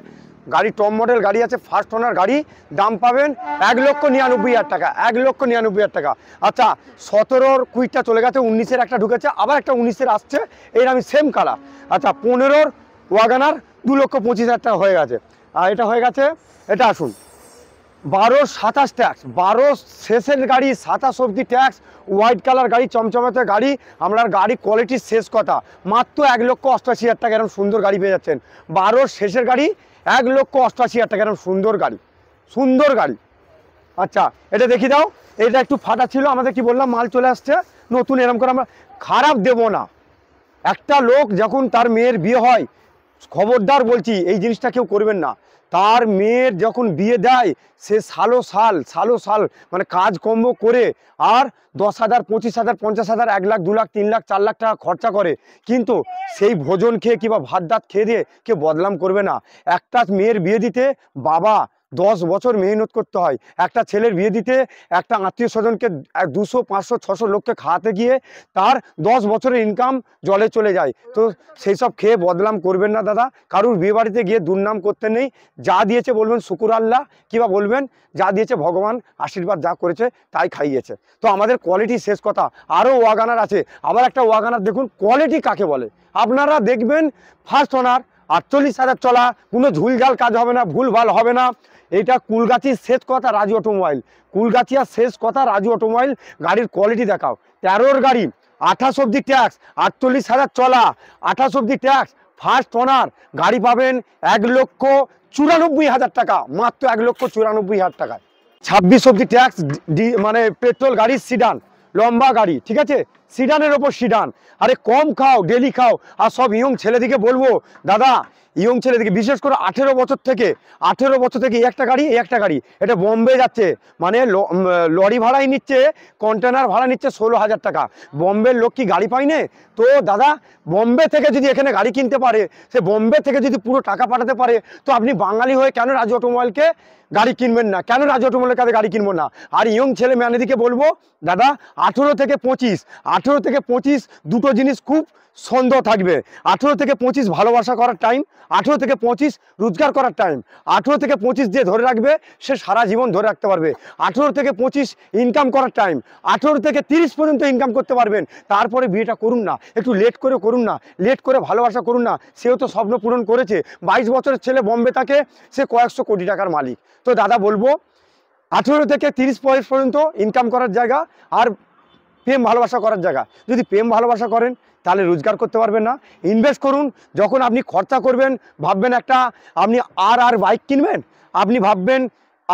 গাড়ি টপ মডেল গাড়ি আছে ফার্স্ট ওনার গাড়ি দাম পাবেন এক লক্ষ নিরানব্বই হাজার টাকা এক লক্ষ নিরানব্বই হাজার টাকা আচ্ছা সতেরোর কুইটটা চলে গেছে উনিশের একটা ঢুকেছে আবার একটা উনিশের আসছে এর আমি সেম কালার আচ্ছা পনেরোর ওয়াগানার দু লক্ষ পঁচিশ হাজার টাকা হয়ে গেছে আর এটা হয়ে গেছে এটা আসুন বারো সাতাশ ট্যাক্স বারো শেষের গাড়ি সাতাশ অবধি ট্যাক্স হোয়াইট কালার গাড়ি চমচমাতে গাড়ি আপনার গাড়ি কোয়ালিটির শেষ কথা মাত্র এক লক্ষ অষ্টাশি হাজার টাকা এরকম সুন্দর গাড়ি পেয়ে যাচ্ছেন বারো শেষের গাড়ি এক লক্ষ অষ্টাশি হাজার টাকা এরকম সুন্দর গাড়ি সুন্দর গাড়ি আচ্ছা এটা দেখি দাও এটা একটু ফাটা ছিল আমাদের কি বললাম মাল চলে আসছে নতুন এরকম করে আমরা খারাপ দেব না একটা লোক যখন তার মেয়ের বিয়ে হয় খবরদার বলছি এই জিনিসটা কেউ করবেন না তার মেয়ের যখন বিয়ে দেয় সে সালো সাল সালো সাল মানে কাজ কম্ব করে আর দশ হাজার পঁচিশ হাজার পঞ্চাশ হাজার এক লাখ দু লাখ তিন লাখ চার লাখ টাকা খরচা করে কিন্তু সেই ভোজন খেয়ে কিংবা ভাত দাঁত খেয়ে দিয়ে কেউ বদলাম করবে না একটা মেয়ের বিয়ে দিতে বাবা দশ বছর মেহনত করতে হয় একটা ছেলের বিয়ে দিতে একটা আত্মীয় স্বজনকে দুশো পাঁচশো ছশো লোককে খাওয়াতে গিয়ে তার দশ বছরের ইনকাম জলে চলে যায় তো সেই সব খেয়ে বদনাম করবেন না দাদা কারুর বিয়ে বাড়িতে গিয়ে দুর্নাম করতে নেই যা দিয়েছে বলবেন শুকুর আল্লাহ কিবা বলবেন যা দিয়েছে ভগবান আশীর্বাদ যা করেছে তাই খাইয়েছে তো আমাদের কোয়ালিটি শেষ কথা আরও ওয়াগানার আছে আবার একটা ওয়াগানার দেখুন কোয়ালিটি কাকে বলে আপনারা দেখবেন ফার্স্ট ওনার আটচল্লিশ হাজার চলা কোনো ঝুলঝাল কাজ হবে না ভুল ভাল হবে না এটা কুলগাছির শেষ কথা রাজু অটোমোবাইল কুলগাছিয়ার শেষ কথা রাজু অটোমোবাইল গাড়ির কোয়ালিটি দেখাও তেরোর গাড়ি আঠাশ অব্দি ট্যাক্স আটচল্লিশ হাজার চলা আঠাশ অব্দি ট্যাক্স ফার্স্ট ওনার গাড়ি পাবেন এক লক্ষ চুরানব্বই হাজার টাকা মাত্র এক লক্ষ চুরানব্বই হাজার টাকা ছাব্বিশ অব্দি ট্যাক্স মানে পেট্রোল গাড়ির সিডান লম্বা গাড়ি ঠিক আছে সিডানের ওপর সিডান আরে কম খাও ডেলি খাও আর সব ইয়ং ছেলেদিকে বলবো দাদা ইয়ং ছেলেদিকে বিশেষ করে আঠেরো বছর থেকে আঠেরো বছর থেকে একটা গাড়ি এই একটা গাড়ি এটা বম্বে যাচ্ছে মানে লরি ভাড়াই নিচ্ছে কন্টেনার ভাড়া নিচ্ছে ষোলো হাজার টাকা বম্বের লোক কি গাড়ি পায়নি তো দাদা বম্বে থেকে যদি এখানে গাড়ি কিনতে পারে সে বম্বে থেকে যদি পুরো টাকা পাঠাতে পারে তো আপনি বাঙালি হয়ে কেন রাজু অটোমোবাইলকে গাড়ি কিনবেন না কেন রাজু অটোমোবাইলের কাছে গাড়ি কিনবো না আর ইয়ং ছেলে মেয়ানিদিকে বলবো দাদা আঠেরো থেকে পঁচিশ আঠেরো থেকে পঁচিশ দুটো জিনিস খুব সন্দেহ থাকবে আঠেরো থেকে পঁচিশ ভালোবাসা করার টাইম আঠেরো থেকে পঁচিশ রোজগার করার টাইম আঠেরো থেকে পঁচিশ যে ধরে রাখবে সে সারা জীবন ধরে রাখতে পারবে আঠেরো থেকে পঁচিশ ইনকাম করার টাইম আঠেরো থেকে তিরিশ পর্যন্ত ইনকাম করতে পারবেন তারপরে বিয়েটা করুন না একটু লেট করে করুন না লেট করে ভালোবাসা করুন না সেও তো স্বপ্ন পূরণ করেছে বাইশ বছরের ছেলে বম্বে থাকে সে কয়েকশো কোটি টাকার মালিক তো দাদা বলবো আঠেরো থেকে তিরিশ বয়স পর্যন্ত ইনকাম করার জায়গা আর প্রেম ভালোবাসা করার জায়গা যদি প্রেম ভালোবাসা করেন তাহলে রোজগার করতে পারবেন না ইনভেস্ট করুন যখন আপনি খরচা করবেন ভাববেন একটা আপনি আর আর বাইক কিনবেন আপনি ভাববেন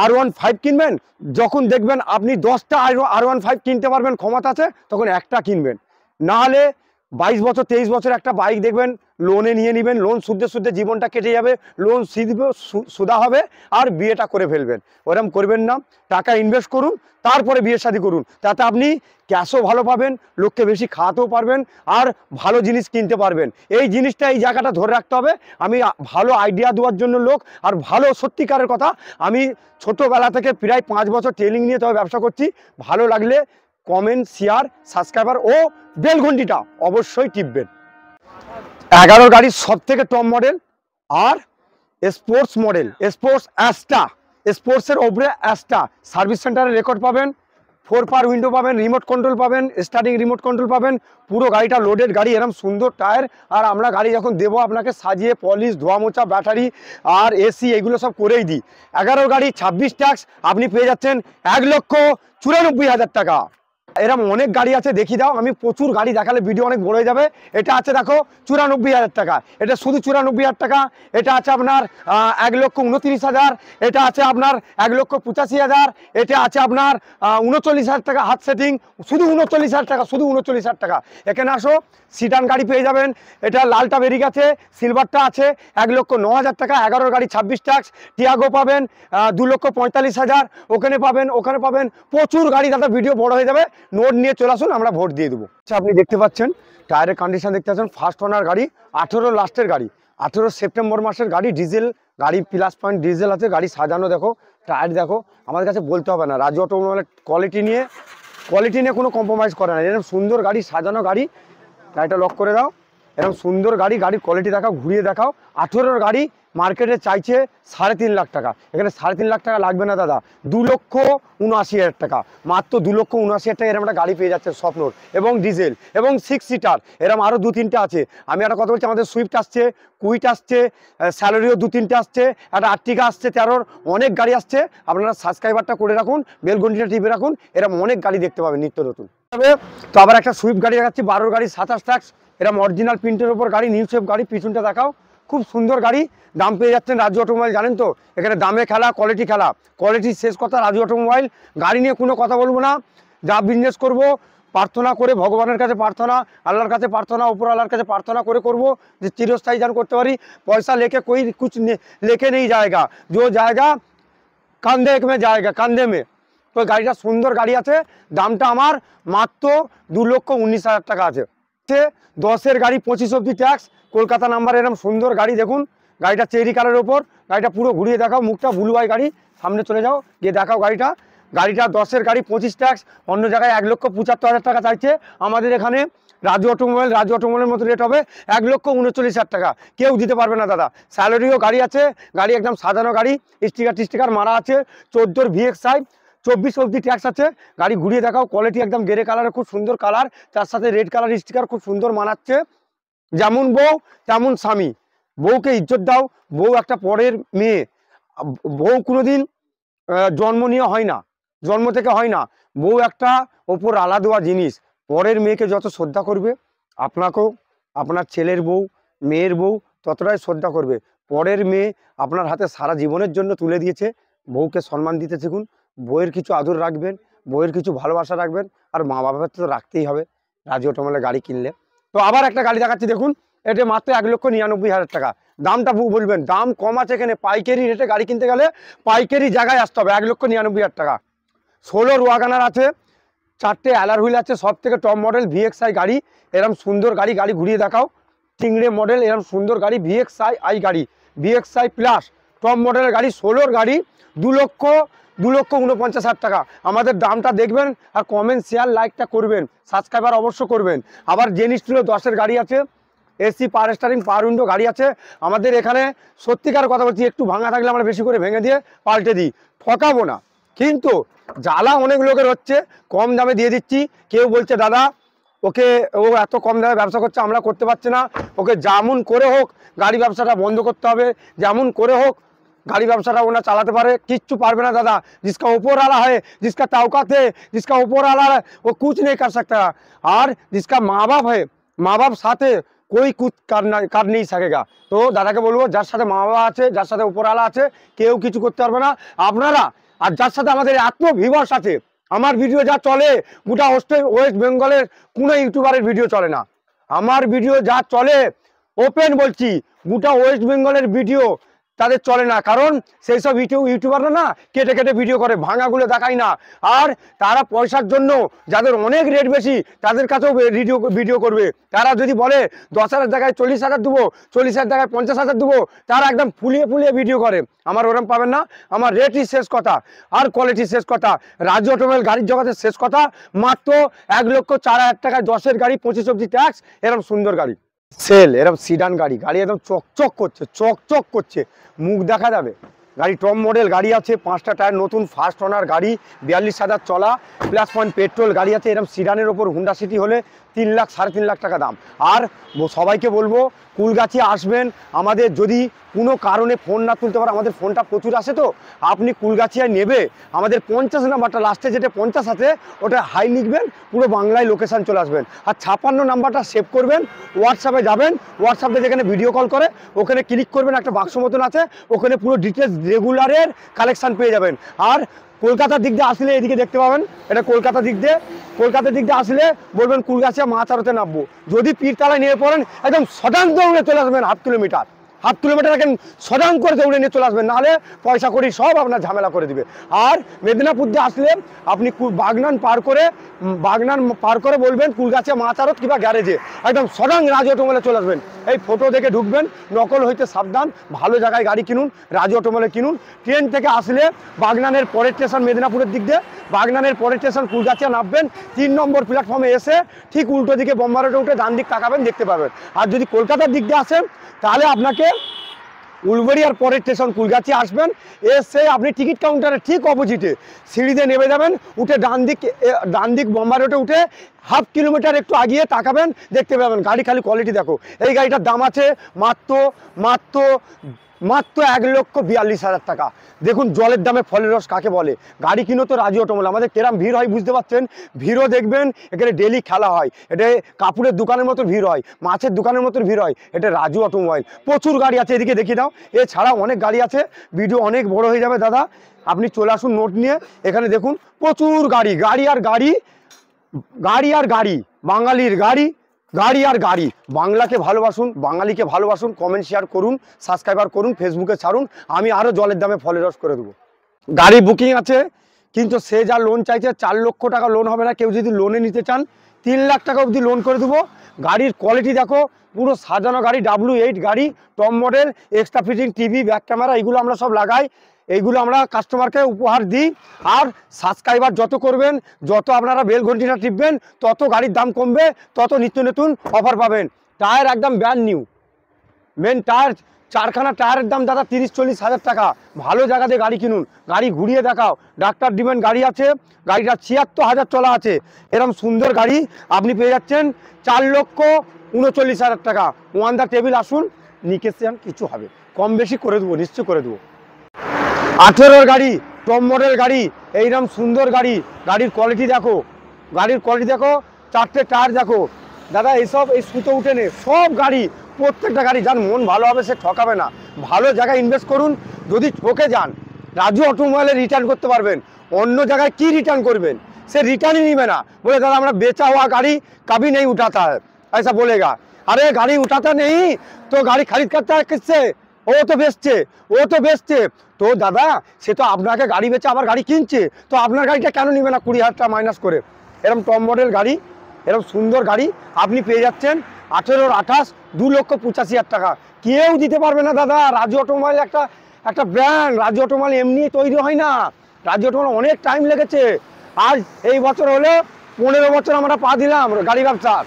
আর ওয়ান ফাইভ কিনবেন যখন দেখবেন আপনি দশটা আর ওয়ান ফাইভ কিনতে পারবেন ক্ষমতা আছে তখন একটা কিনবেন না হলে বাইশ বছর তেইশ বছর একটা বাইক দেখবেন লোনে নিয়ে নেবেন লোন শুদ্ধে শুদ্ধে জীবনটা কেটে যাবে লোন সিদ্ধ সুদা হবে আর বিয়েটা করে ফেলবেন ওরম করবেন না টাকা ইনভেস্ট করুন তারপরে বিয়ের শাদি করুন তাতে আপনি ক্যাশও ভালো পাবেন লোককে বেশি খাওয়াতেও পারবেন আর ভালো জিনিস কিনতে পারবেন এই জিনিসটা এই জায়গাটা ধরে রাখতে হবে আমি ভালো আইডিয়া দেওয়ার জন্য লোক আর ভালো সত্যিকারের কথা আমি ছোটোবেলা থেকে প্রায় পাঁচ বছর ট্রেনিং নিয়ে তবে ব্যবসা করছি ভালো লাগলে কমেন্ট শেয়ার সাবস্ক্রাইবার ও বেল ঘন্টিটা অবশ্যই টিপবেন এগারো গাড়ির সব থেকে টপ মডেল আর স্পোর্টস মডেল স্পোর্টস অ্যাস্টা স্পোর্টসের ওপরে অ্যাস্টা সার্ভিস সেন্টারে রেকর্ড পাবেন ফোর পার উইন্ডো পাবেন রিমোট কন্ট্রোল পাবেন স্টার্টিং রিমোট কন্ট্রোল পাবেন পুরো গাড়িটা লোডেড গাড়ি এরম সুন্দর টায়ার আর আমরা গাড়ি যখন দেবো আপনাকে সাজিয়ে পলিশ ধোয়া মোচা ব্যাটারি আর এসি এগুলো সব করেই দিই এগারো গাড়ি ছাব্বিশ ট্যাক্স আপনি পেয়ে যাচ্ছেন এক লক্ষ চুরানব্বই হাজার টাকা এরকম অনেক গাড়ি আছে দেখি দাও আমি প্রচুর গাড়ি দেখালে ভিডিও অনেক বড় হয়ে যাবে এটা আছে দেখো চুরানব্বই হাজার টাকা এটা শুধু চুরানব্বই হাজার টাকা এটা আছে আপনার এক লক্ষ উনত্রিশ হাজার এটা আছে আপনার এক লক্ষ পঁচাশি হাজার এটা আছে আপনার উনচল্লিশ হাজার টাকা হাত সেটিং শুধু উনচল্লিশ হাজার টাকা শুধু উনচল্লিশ হাজার টাকা এখানে আসো সিটান গাড়ি পেয়ে যাবেন এটা লালটা বেরিক আছে সিলভারটা আছে এক লক্ষ ন হাজার টাকা এগারো গাড়ি ছাব্বিশ ট্যাক্স টিয়াগো পাবেন দু লক্ষ পঁয়তাল্লিশ হাজার ওখানে পাবেন ওখানে পাবেন প্রচুর গাড়ি দাদা ভিডিও বড় হয়ে যাবে নোট নিয়ে চলে আসুন আমরা ভোট দিয়ে দেবো আচ্ছা আপনি দেখতে পাচ্ছেন টায়ারের কন্ডিশন দেখতে পাচ্ছেন ফার্স্ট ওনার গাড়ি আঠেরো লাস্টের গাড়ি আঠেরো সেপ্টেম্বর মাসের গাড়ি ডিজেল গাড়ি প্লাস পয়েন্ট ডিজেল আছে গাড়ি সাজানো দেখো টায়ার দেখো আমাদের কাছে বলতে হবে না রাজু অটোমোবাইলের কোয়ালিটি নিয়ে কোয়ালিটি নিয়ে কোনো কম্প্রোমাইজ করে না এরকম সুন্দর গাড়ি সাজানো গাড়ি গাড়িটা লক করে দাও এরকম সুন্দর গাড়ি গাড়ির কোয়ালিটি দেখাও ঘুরিয়ে দেখাও আঠেরোর গাড়ি মার্কেটে চাইছে সাড়ে তিন লাখ টাকা এখানে সাড়ে তিন লাখ টাকা লাগবে না দাদা দু লক্ষ উনআশি হাজার টাকা মাত্র দু লক্ষ উনআশি হাজার টাকা এরকম একটা গাড়ি পেয়ে যাচ্ছে স্বপ্নর এবং ডিজেল এবং সিক্স সিটার এরকম আরও দু তিনটে আছে আমি একটা কথা বলছি আমাদের সুইফট আসছে কুইট আসছে স্যালারিও দু তিনটে আসছে একটা আর্টিকা আসছে তেরোর অনেক গাড়ি আসছে আপনারা সাবস্ক্রাইবারটা করে রাখুন বেলঘণ্টিটা টিপে রাখুন এরকম অনেক গাড়ি দেখতে পাবেন নিত্য নতুন তবে তো আবার একটা সুইফট গাড়ি দেখাচ্ছি বারোর গাড়ি সাতাশ ট্যাক্স এরকম অরিজিনাল প্রিন্টের ওপর গাড়ি নিউ সেফ গাড়ি পিছনটা দেখাও খুব সুন্দর গাড়ি দাম পেয়ে যাচ্ছেন রাজু অটোমোবাইল জানেন তো এখানে দামে খেলা কোয়ালিটি খেলা কোয়ালিটির শেষ কথা রাজু অটোমোবাইল গাড়ি নিয়ে কোনো কথা বলবো না যা বিজনেস করব প্রার্থনা করে ভগবানের কাছে প্রার্থনা আল্লাহর কাছে প্রার্থনা উপর আল্লাহর কাছে প্রার্থনা করে করব যে চিরস্থায়ী যান করতে পারি পয়সা লেখে কই কুছ লেখে নেই জায়গা যে জায়গা কান্দে মে জায়গা কান্দে মে তো গাড়িটা সুন্দর গাড়ি আছে দামটা আমার মাত্র দু লক্ষ উনিশ হাজার টাকা আছে দশের গাড়ি পঁচিশ অব্দি ট্যাক্স কলকাতা নাম্বার এরকম সুন্দর গাড়ি দেখুন গাড়িটা চেরি কালারের ওপর গাড়িটা পুরো ঘুরিয়ে দেখাও মুখটা ভুলবাই গাড়ি সামনে চলে যাও গিয়ে দেখাও গাড়িটা গাড়িটা দশের গাড়ি পঁচিশ ট্যাক্স অন্য জায়গায় এক লক্ষ পঁচাত্তর হাজার টাকা চাইছে আমাদের এখানে রাজু অটোমোবাইল রাজু অটোমোবাইলের মতো রেট হবে এক লক্ষ উনচল্লিশ হাজার টাকা কেউ দিতে পারবে না দাদা স্যালারিও গাড়ি আছে গাড়ি একদম সাজানো গাড়ি স্টিকার টিস্টিকার মারা আছে চোদ্দোর ভিএক্স সাইড চব্বিশ অবধি ট্যাক্স আছে গাড়ি ঘুরিয়ে দেখাও কোয়ালিটি একদম গেরে কালারের খুব সুন্দর কালার তার সাথে রেড কালার স্টিকার খুব সুন্দর মানাচ্ছে যেমন বউ তেমন স্বামী বউকে ইজ্জত দাও বউ একটা পরের মেয়ে বউ কোনোদিন জন্ম নিয়ে হয় না জন্ম থেকে হয় না বউ একটা ওপর আলাদা জিনিস পরের মেয়েকে যত শ্রদ্ধা করবে আপনাকেও আপনার ছেলের বউ মেয়ের বউ ততটাই শ্রদ্ধা করবে পরের মেয়ে আপনার হাতে সারা জীবনের জন্য তুলে দিয়েছে বউকে সম্মান দিতে শিখুন বউয়ের কিছু আদর রাখবেন বউয়ের কিছু ভালোবাসা রাখবেন আর মা বাবার তো রাখতেই হবে রাজি অটোমালে গাড়ি কিনলে তো আবার একটা গাড়ি দেখাচ্ছি দেখুন এটি মাত্র এক লক্ষ নিরানব্বই হাজার টাকা দামটা বলবেন দাম কম আছে এখানে পাইকারি রেটে গাড়ি কিনতে গেলে পাইকারি জায়গায় আসতে হবে এক লক্ষ নিরানব্বই হাজার টাকা ষোলো ওয়াগানার আছে চারটে অ্যালার হুইল আছে সব থেকে টপ মডেল ভিএক্সআই গাড়ি এরম সুন্দর গাড়ি গাড়ি ঘুরিয়ে দেখাও চিংড়ে মডেল এরম সুন্দর গাড়ি ভিএক্সআই আই গাড়ি ভিএক্সআই প্লাস টপ মডেলের গাড়ি ষোলোর গাড়ি দু লক্ষ দু লক্ষ উনপঞ্চাশ হাজার টাকা আমাদের দামটা দেখবেন আর কমেন্ট শেয়ার লাইকটা করবেন সাবস্ক্রাইবার অবশ্য করবেন আবার যে টুলো দশের গাড়ি আছে AC power steering power window গাড়ি আছে আমাদের এখানে সত্যিকার কথা বলছি একটু ভাঙা থাকলে আমরা বেশি করে ভেঙে দিয়ে পাল্টে দিই ঠকাবো না কিন্তু জ্বালা অনেক লোকের হচ্ছে কম দামে দিয়ে দিচ্ছি কেউ বলছে দাদা ওকে ও এত কম দামে ব্যবসা করছে আমরা করতে পারছি না ওকে যেমন করে হোক গাড়ি ব্যবসাটা বন্ধ করতে হবে যেমন করে হোক গাড়ি ব্যবসাটা ओना চালাতে পারে কিচ্ছু পারবে না দাদা জিসকা উপরওয়ালা হয় है जिसका ताउकात है जिसका ऊपर वाला है वो कुछ नहीं कर सकता और মা বাপ बाप है माँ কার নেই সাকেগা তো দাদাকে বলবো যার সাথে মা বাবা আছে যার সাথে উপরওয়ালা আছে কেউ কিছু করতে পারবে না আপনারা আর যার সাথে আমাদের এত ভিভার্স আছে আমার ভিডিও যা চলে গোটা ওয়েস্ট ওয়েস্ট বেঙ্গলের কোনো ইউটিউবারের ভিডিও চলে না আমার ভিডিও যা চলে ওপেন বলছি গোটা ওয়েস্ট বেঙ্গলের ভিডিও তাদের চলে না কারণ সেই সব ইউটিউব ইউটিউবাররা না কেটে কেটে ভিডিও করে ভাঙাগুলো দেখায় না আর তারা পয়সার জন্য যাদের অনেক রেট বেশি তাদের কাছেও ভিডিও ভিডিও করবে তারা যদি বলে দশ হাজার জায়গায় চল্লিশ হাজার দেবো চল্লিশ হাজার জায়গায় পঞ্চাশ হাজার দেবো তারা একদম ফুলিয়ে ফুলিয়ে ভিডিও করে আমার ওরম পাবেন না আমার রেটই শেষ কথা আর কোয়ালিটি শেষ কথা রাজ্য অটোমোবাইল গাড়ির জগতের শেষ কথা মাত্র এক লক্ষ চার হাজার টাকায় দশের গাড়ি পঁচিশ অব্দি ট্যাক্স এরকম সুন্দর গাড়ি সেল এরকম সিডান গাড়ি গাড়ি একদম চকচক করছে চকচক করছে মুখ দেখা যাবে গাড়ি টপ মডেল গাড়ি আছে পাঁচটা টায়ার নতুন ফার্স্ট ওনার গাড়ি বিয়াল্লিশ হাজার চলা প্লাস পয়েন্ট পেট্রোল গাড়ি আছে এরকম সিডানের ওপর হুন্ডা সিটি হলে তিন লাখ সাড়ে তিন লাখ টাকা দাম আর সবাইকে বলবো কুলগাছি আসবেন আমাদের যদি কোনো কারণে ফোন না তুলতে পারে আমাদের ফোনটা প্রচুর আসে তো আপনি কুলগাছিয়ায় নেবে আমাদের পঞ্চাশ নাম্বারটা লাস্টে যেটা পঞ্চাশ আছে ওটা হাই লিখবেন পুরো বাংলায় লোকেশান চলে আসবেন আর ছাপান্ন নাম্বারটা সেভ করবেন হোয়াটসঅ্যাপে যাবেন হোয়াটসঅ্যাপে যেখানে ভিডিও কল করে ওখানে ক্লিক করবেন একটা বাক্স মতন আছে ওখানে পুরো ডিটেলস রেগুলারের কালেকশান পেয়ে যাবেন আর কলকাতার দিক দিয়ে আসলে এদিকে দেখতে পাবেন এটা কলকাতা দিক দিয়ে কলকাতার দিক দিয়ে আসলে বলবেন কুলগাছিয়া মাছ আরতে নামবো যদি পীরতলায় নিয়ে পড়েন একদম সদান দৌড়ে চলে আসবেন হাফ কিলোমিটার হাত তুলে মেটে রাখেন সজান করে দৌড়ে নিয়ে চলে আসবেন নাহলে পয়সা করি সব আপনার ঝামেলা করে দিবে আর মেদিনীপুর দিয়ে আসলে আপনি বাগনান পার করে বাগনান পার করে বলবেন কুলগাছে মাতারত কিংবা গ্যারেজে একদম সদাং রাজ অটোমেলে চলে আসবেন এই ফটো দেখে ঢুকবেন নকল হইতে সাবধান ভালো জায়গায় গাড়ি কিনুন রাজ অটোমেলে কিনুন ট্রেন থেকে আসলে বাগনানের পরের স্টেশন মেদিনীপুরের দিক দিয়ে বাগনানের পরের স্টেশন কুলগাছিয়া নামবেন তিন নম্বর প্ল্যাটফর্মে এসে ঠিক উল্টো দিকে বোম্বারোটে উঠে ডান দিক তাকাবেন দেখতে পাবেন আর যদি কলকাতার দিক দিয়ে আসেন তাহলে আপনাকে আসবেন উলবেড়িয়ার পরের স্টেশন কুলগাছি আসবেন এসে আপনি টিকিট কাউন্টারের ঠিক অপোজিটে সিঁড়িতে নেমে যাবেন উঠে ডান দিক ডান দিক বোম্বা রোডে উঠে হাফ কিলোমিটার একটু আগিয়ে তাকাবেন দেখতে পাবেন গাড়ি খালি কোয়ালিটি দেখো এই গাড়িটার দাম আছে মাত্র মাত্র মাত্র এক লক্ষ বিয়াল্লিশ হাজার টাকা দেখুন জলের দামে ফলের রস কাকে বলে গাড়ি কিনো তো রাজি অটোমল আমাদের কেরাম ভিড় হয় বুঝতে পারছেন ভিড়ও দেখবেন এখানে ডেলি খেলা হয় এটা কাপড়ের দোকানের মতো ভিড় হয় মাছের দোকানের মতো ভিড় হয় এটা রাজু অটোমোবাইল প্রচুর গাড়ি আছে এদিকে দেখিয়ে দাও এছাড়াও অনেক গাড়ি আছে ভিডিও অনেক বড় হয়ে যাবে দাদা আপনি চলে আসুন নোট নিয়ে এখানে দেখুন প্রচুর গাড়ি গাড়ি আর গাড়ি গাড়ি আর গাড়ি বাঙালির গাড়ি গাড়ি আর গাড়ি বাংলাকে ভালোবাসুন বাঙালিকে ভালোবাসুন কমেন্ট শেয়ার করুন সাবস্ক্রাইবার করুন ফেসবুকে ছাড়ুন আমি আরও জলের দামে ফলের রস করে দেবো গাড়ি বুকিং আছে কিন্তু সে যা লোন চাইছে চার লক্ষ টাকা লোন হবে না কেউ যদি লোনে নিতে চান তিন লাখ টাকা অবধি লোন করে দেবো গাড়ির কোয়ালিটি দেখো পুরো সাজানো গাড়ি ডাব্লু এইট গাড়ি top model extra fitting TV back camera এগুলো আমরা সব লাগাই এইগুলো আমরা কাস্টমারকে উপহার দিই আর সাবস্ক্রাইবার যত করবেন যত আপনারা বেল ঘন্টিটা টিপবেন তত গাড়ির দাম কমবে তত নিত্য নতুন অফার পাবেন টায়ার একদম ব্যান নিউ মেন টায়ার চারখানা টায়ারের দাম দাদা তিরিশ চল্লিশ হাজার টাকা ভালো জায়গাতে গাড়ি কিনুন গাড়ি ঘুরিয়ে দেখাও ডাক্তার ডিমেন্ট গাড়ি আছে গাড়িটা ছিয়াত্তর হাজার চলা আছে এরম সুন্দর গাড়ি আপনি পেয়ে যাচ্ছেন চার লক্ষ উনচল্লিশ হাজার টাকা ওয়ান দ্য টেবিল আসুন নিকেশন কিছু হবে কম বেশি করে দেবো নিশ্চয় করে দেবো আঠেরোর গাড়ি টপ মডেল গাড়ি এইরকম সুন্দর গাড়ি গাড়ির কোয়ালিটি দেখো গাড়ির কোয়ালিটি দেখো চারটে টায়ার দেখো দাদা এইসব এই সুতো উঠে নে সব গাড়ি প্রত্যেকটা গাড়ি যার মন ভালো হবে সে ঠকাবে না ভালো জায়গায় ইনভেস্ট করুন যদি ঠকে যান রাজু অটোমোবাইলে রিটার্ন করতে পারবেন অন্য জায়গায় কি রিটার্ন করবেন সে রিটার্নই নিবে না বলে দাদা আমরা বেচা হওয়া গাড়ি কাবি নেই উঠাতা হ্যাঁ বলে গা আরে গাড়ি উঠাতে নেই তো গাড়ি খারিদ করতে হয় किससे ও তো বেচছে ও তো বেচছে তো দাদা সে তো আপনাকে গাড়ি বেচে আবার গাড়ি কিনছে তো আপনার গাড়িটা কেন নেবে না কুড়ি হাজার টাকা মাইনাস করে এরকম টম মডেল গাড়ি এরকম সুন্দর গাড়ি আপনি পেয়ে যাচ্ছেন আঠেরোর আঠাশ দু লক্ষ পঁচাশি হাজার টাকা কেউ দিতে পারবে না দাদা রাজু অটোমোবাইল একটা একটা ব্র্যান্ড রাজু অটোমোবাইল এমনি তৈরি হয় না রাজু অটোমোবাইল অনেক টাইম লেগেছে আজ এই বছর হলে পনেরো বছর আমরা পা দিলাম গাড়ি ব্যবসার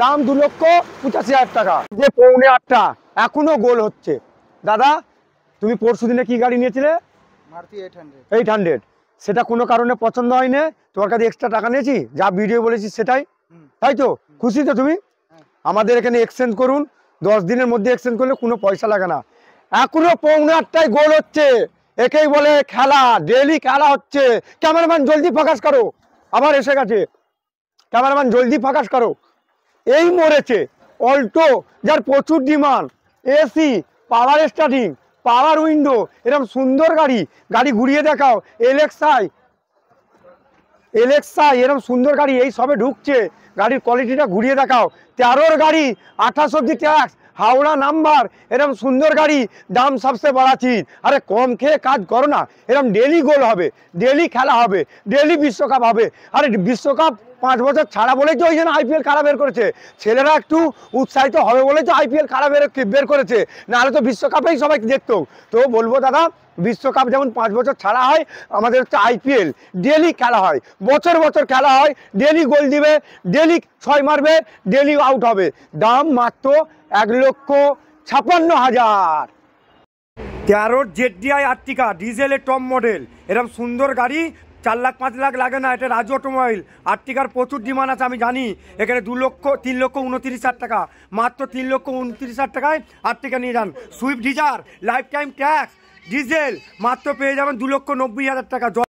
দাম দু লক্ষ পঁচাশি হাজার টাকা যে পৌনে আটটা এখনও গোল হচ্ছে দাদা তুমি পরশু দিনে কি গাড়ি নিয়েছিলে এইট হান্ড্রেড সেটা কোনো কারণে পছন্দ হয়নি তোমার কাছে এক্সট্রা টাকা নিয়েছি যা ভিডিও বলেছি সেটাই তাই তো খুশি তো তুমি হ্যাঁ। আমাদের এখানে এক্সচেঞ্জ করুন দশ দিনের মধ্যে এক্সচেঞ্জ করলে কোনো পয়সা লাগে না এখনো পৌনে আটটাই গোল হচ্ছে একেই বলে খেলা ডেলি খেলা হচ্ছে ক্যামেরাম্যান জলদি ফোকাস করো আবার এসে গেছে ক্যামেরাম্যান জলদি ফোকাস করো এই মরেছে অল্টো যার প্রচুর demand AC power starting power window এরকম সুন্দর গাড়ি গাড়ি ঘুরিয়ে দেখাও এলেক্সাই এলেক্সাই এরকম সুন্দর গাড়ি এই সবে ঢুকছে গাড়ির কোয়ালিটিটা ঘুরিয়ে দেখাও তেরোর গাড়ি আঠাশ অব্দি ট্যাক্স হাওড়া নাম্বার এরম সুন্দর গাড়ি দাম সবচেয়ে বড়া চিজ আরে কম খেয়ে কাজ করো না এরম ডেলি গোল হবে ডেলি খেলা হবে ডেলি বিশ্বকাপ হবে আরে বিশ্বকাপ পাঁচ বছর ছাড়া বলেই তো ওই জন্য আইপিএল খারাপ বের করেছে ছেলেরা একটু উৎসাহিত হবে বলেই তো আইপিএল খারাপ বের বের করেছে নাহলে তো বিশ্বকাপেই সবাই দেখতো তো বলবো দাদা বিশ্বকাপ যেমন পাঁচ বছর ছাড়া হয় আমাদের হচ্ছে আইপিএল ডেলি খেলা হয় বছর বছর খেলা হয় ডেলি গোল দিবে ডেলি ছয় মারবে ডেলি আউট হবে দাম মাত্র এক লক্ষ ছাপান্ন হাজার তেরোর জেডিআই আর্টিকা ডিজেলের টপ মডেল এরকম সুন্দর গাড়ি চার লাখ পাঁচ লাখ লাগে না এটা রাজু অটোমোবাইল আর্টিকার প্রচুর ডিমান্ড আছে আমি জানি এখানে দু লক্ষ তিন লক্ষ উনত্রিশ হাজার টাকা মাত্র তিন লক্ষ উনত্রিশ হাজার টাকায় আর্টিকা নিয়ে যান Swift Dzire lifetime tax diesel মাত্র পেয়ে যাবেন দু লক্ষ নব্বই হাজার টাকা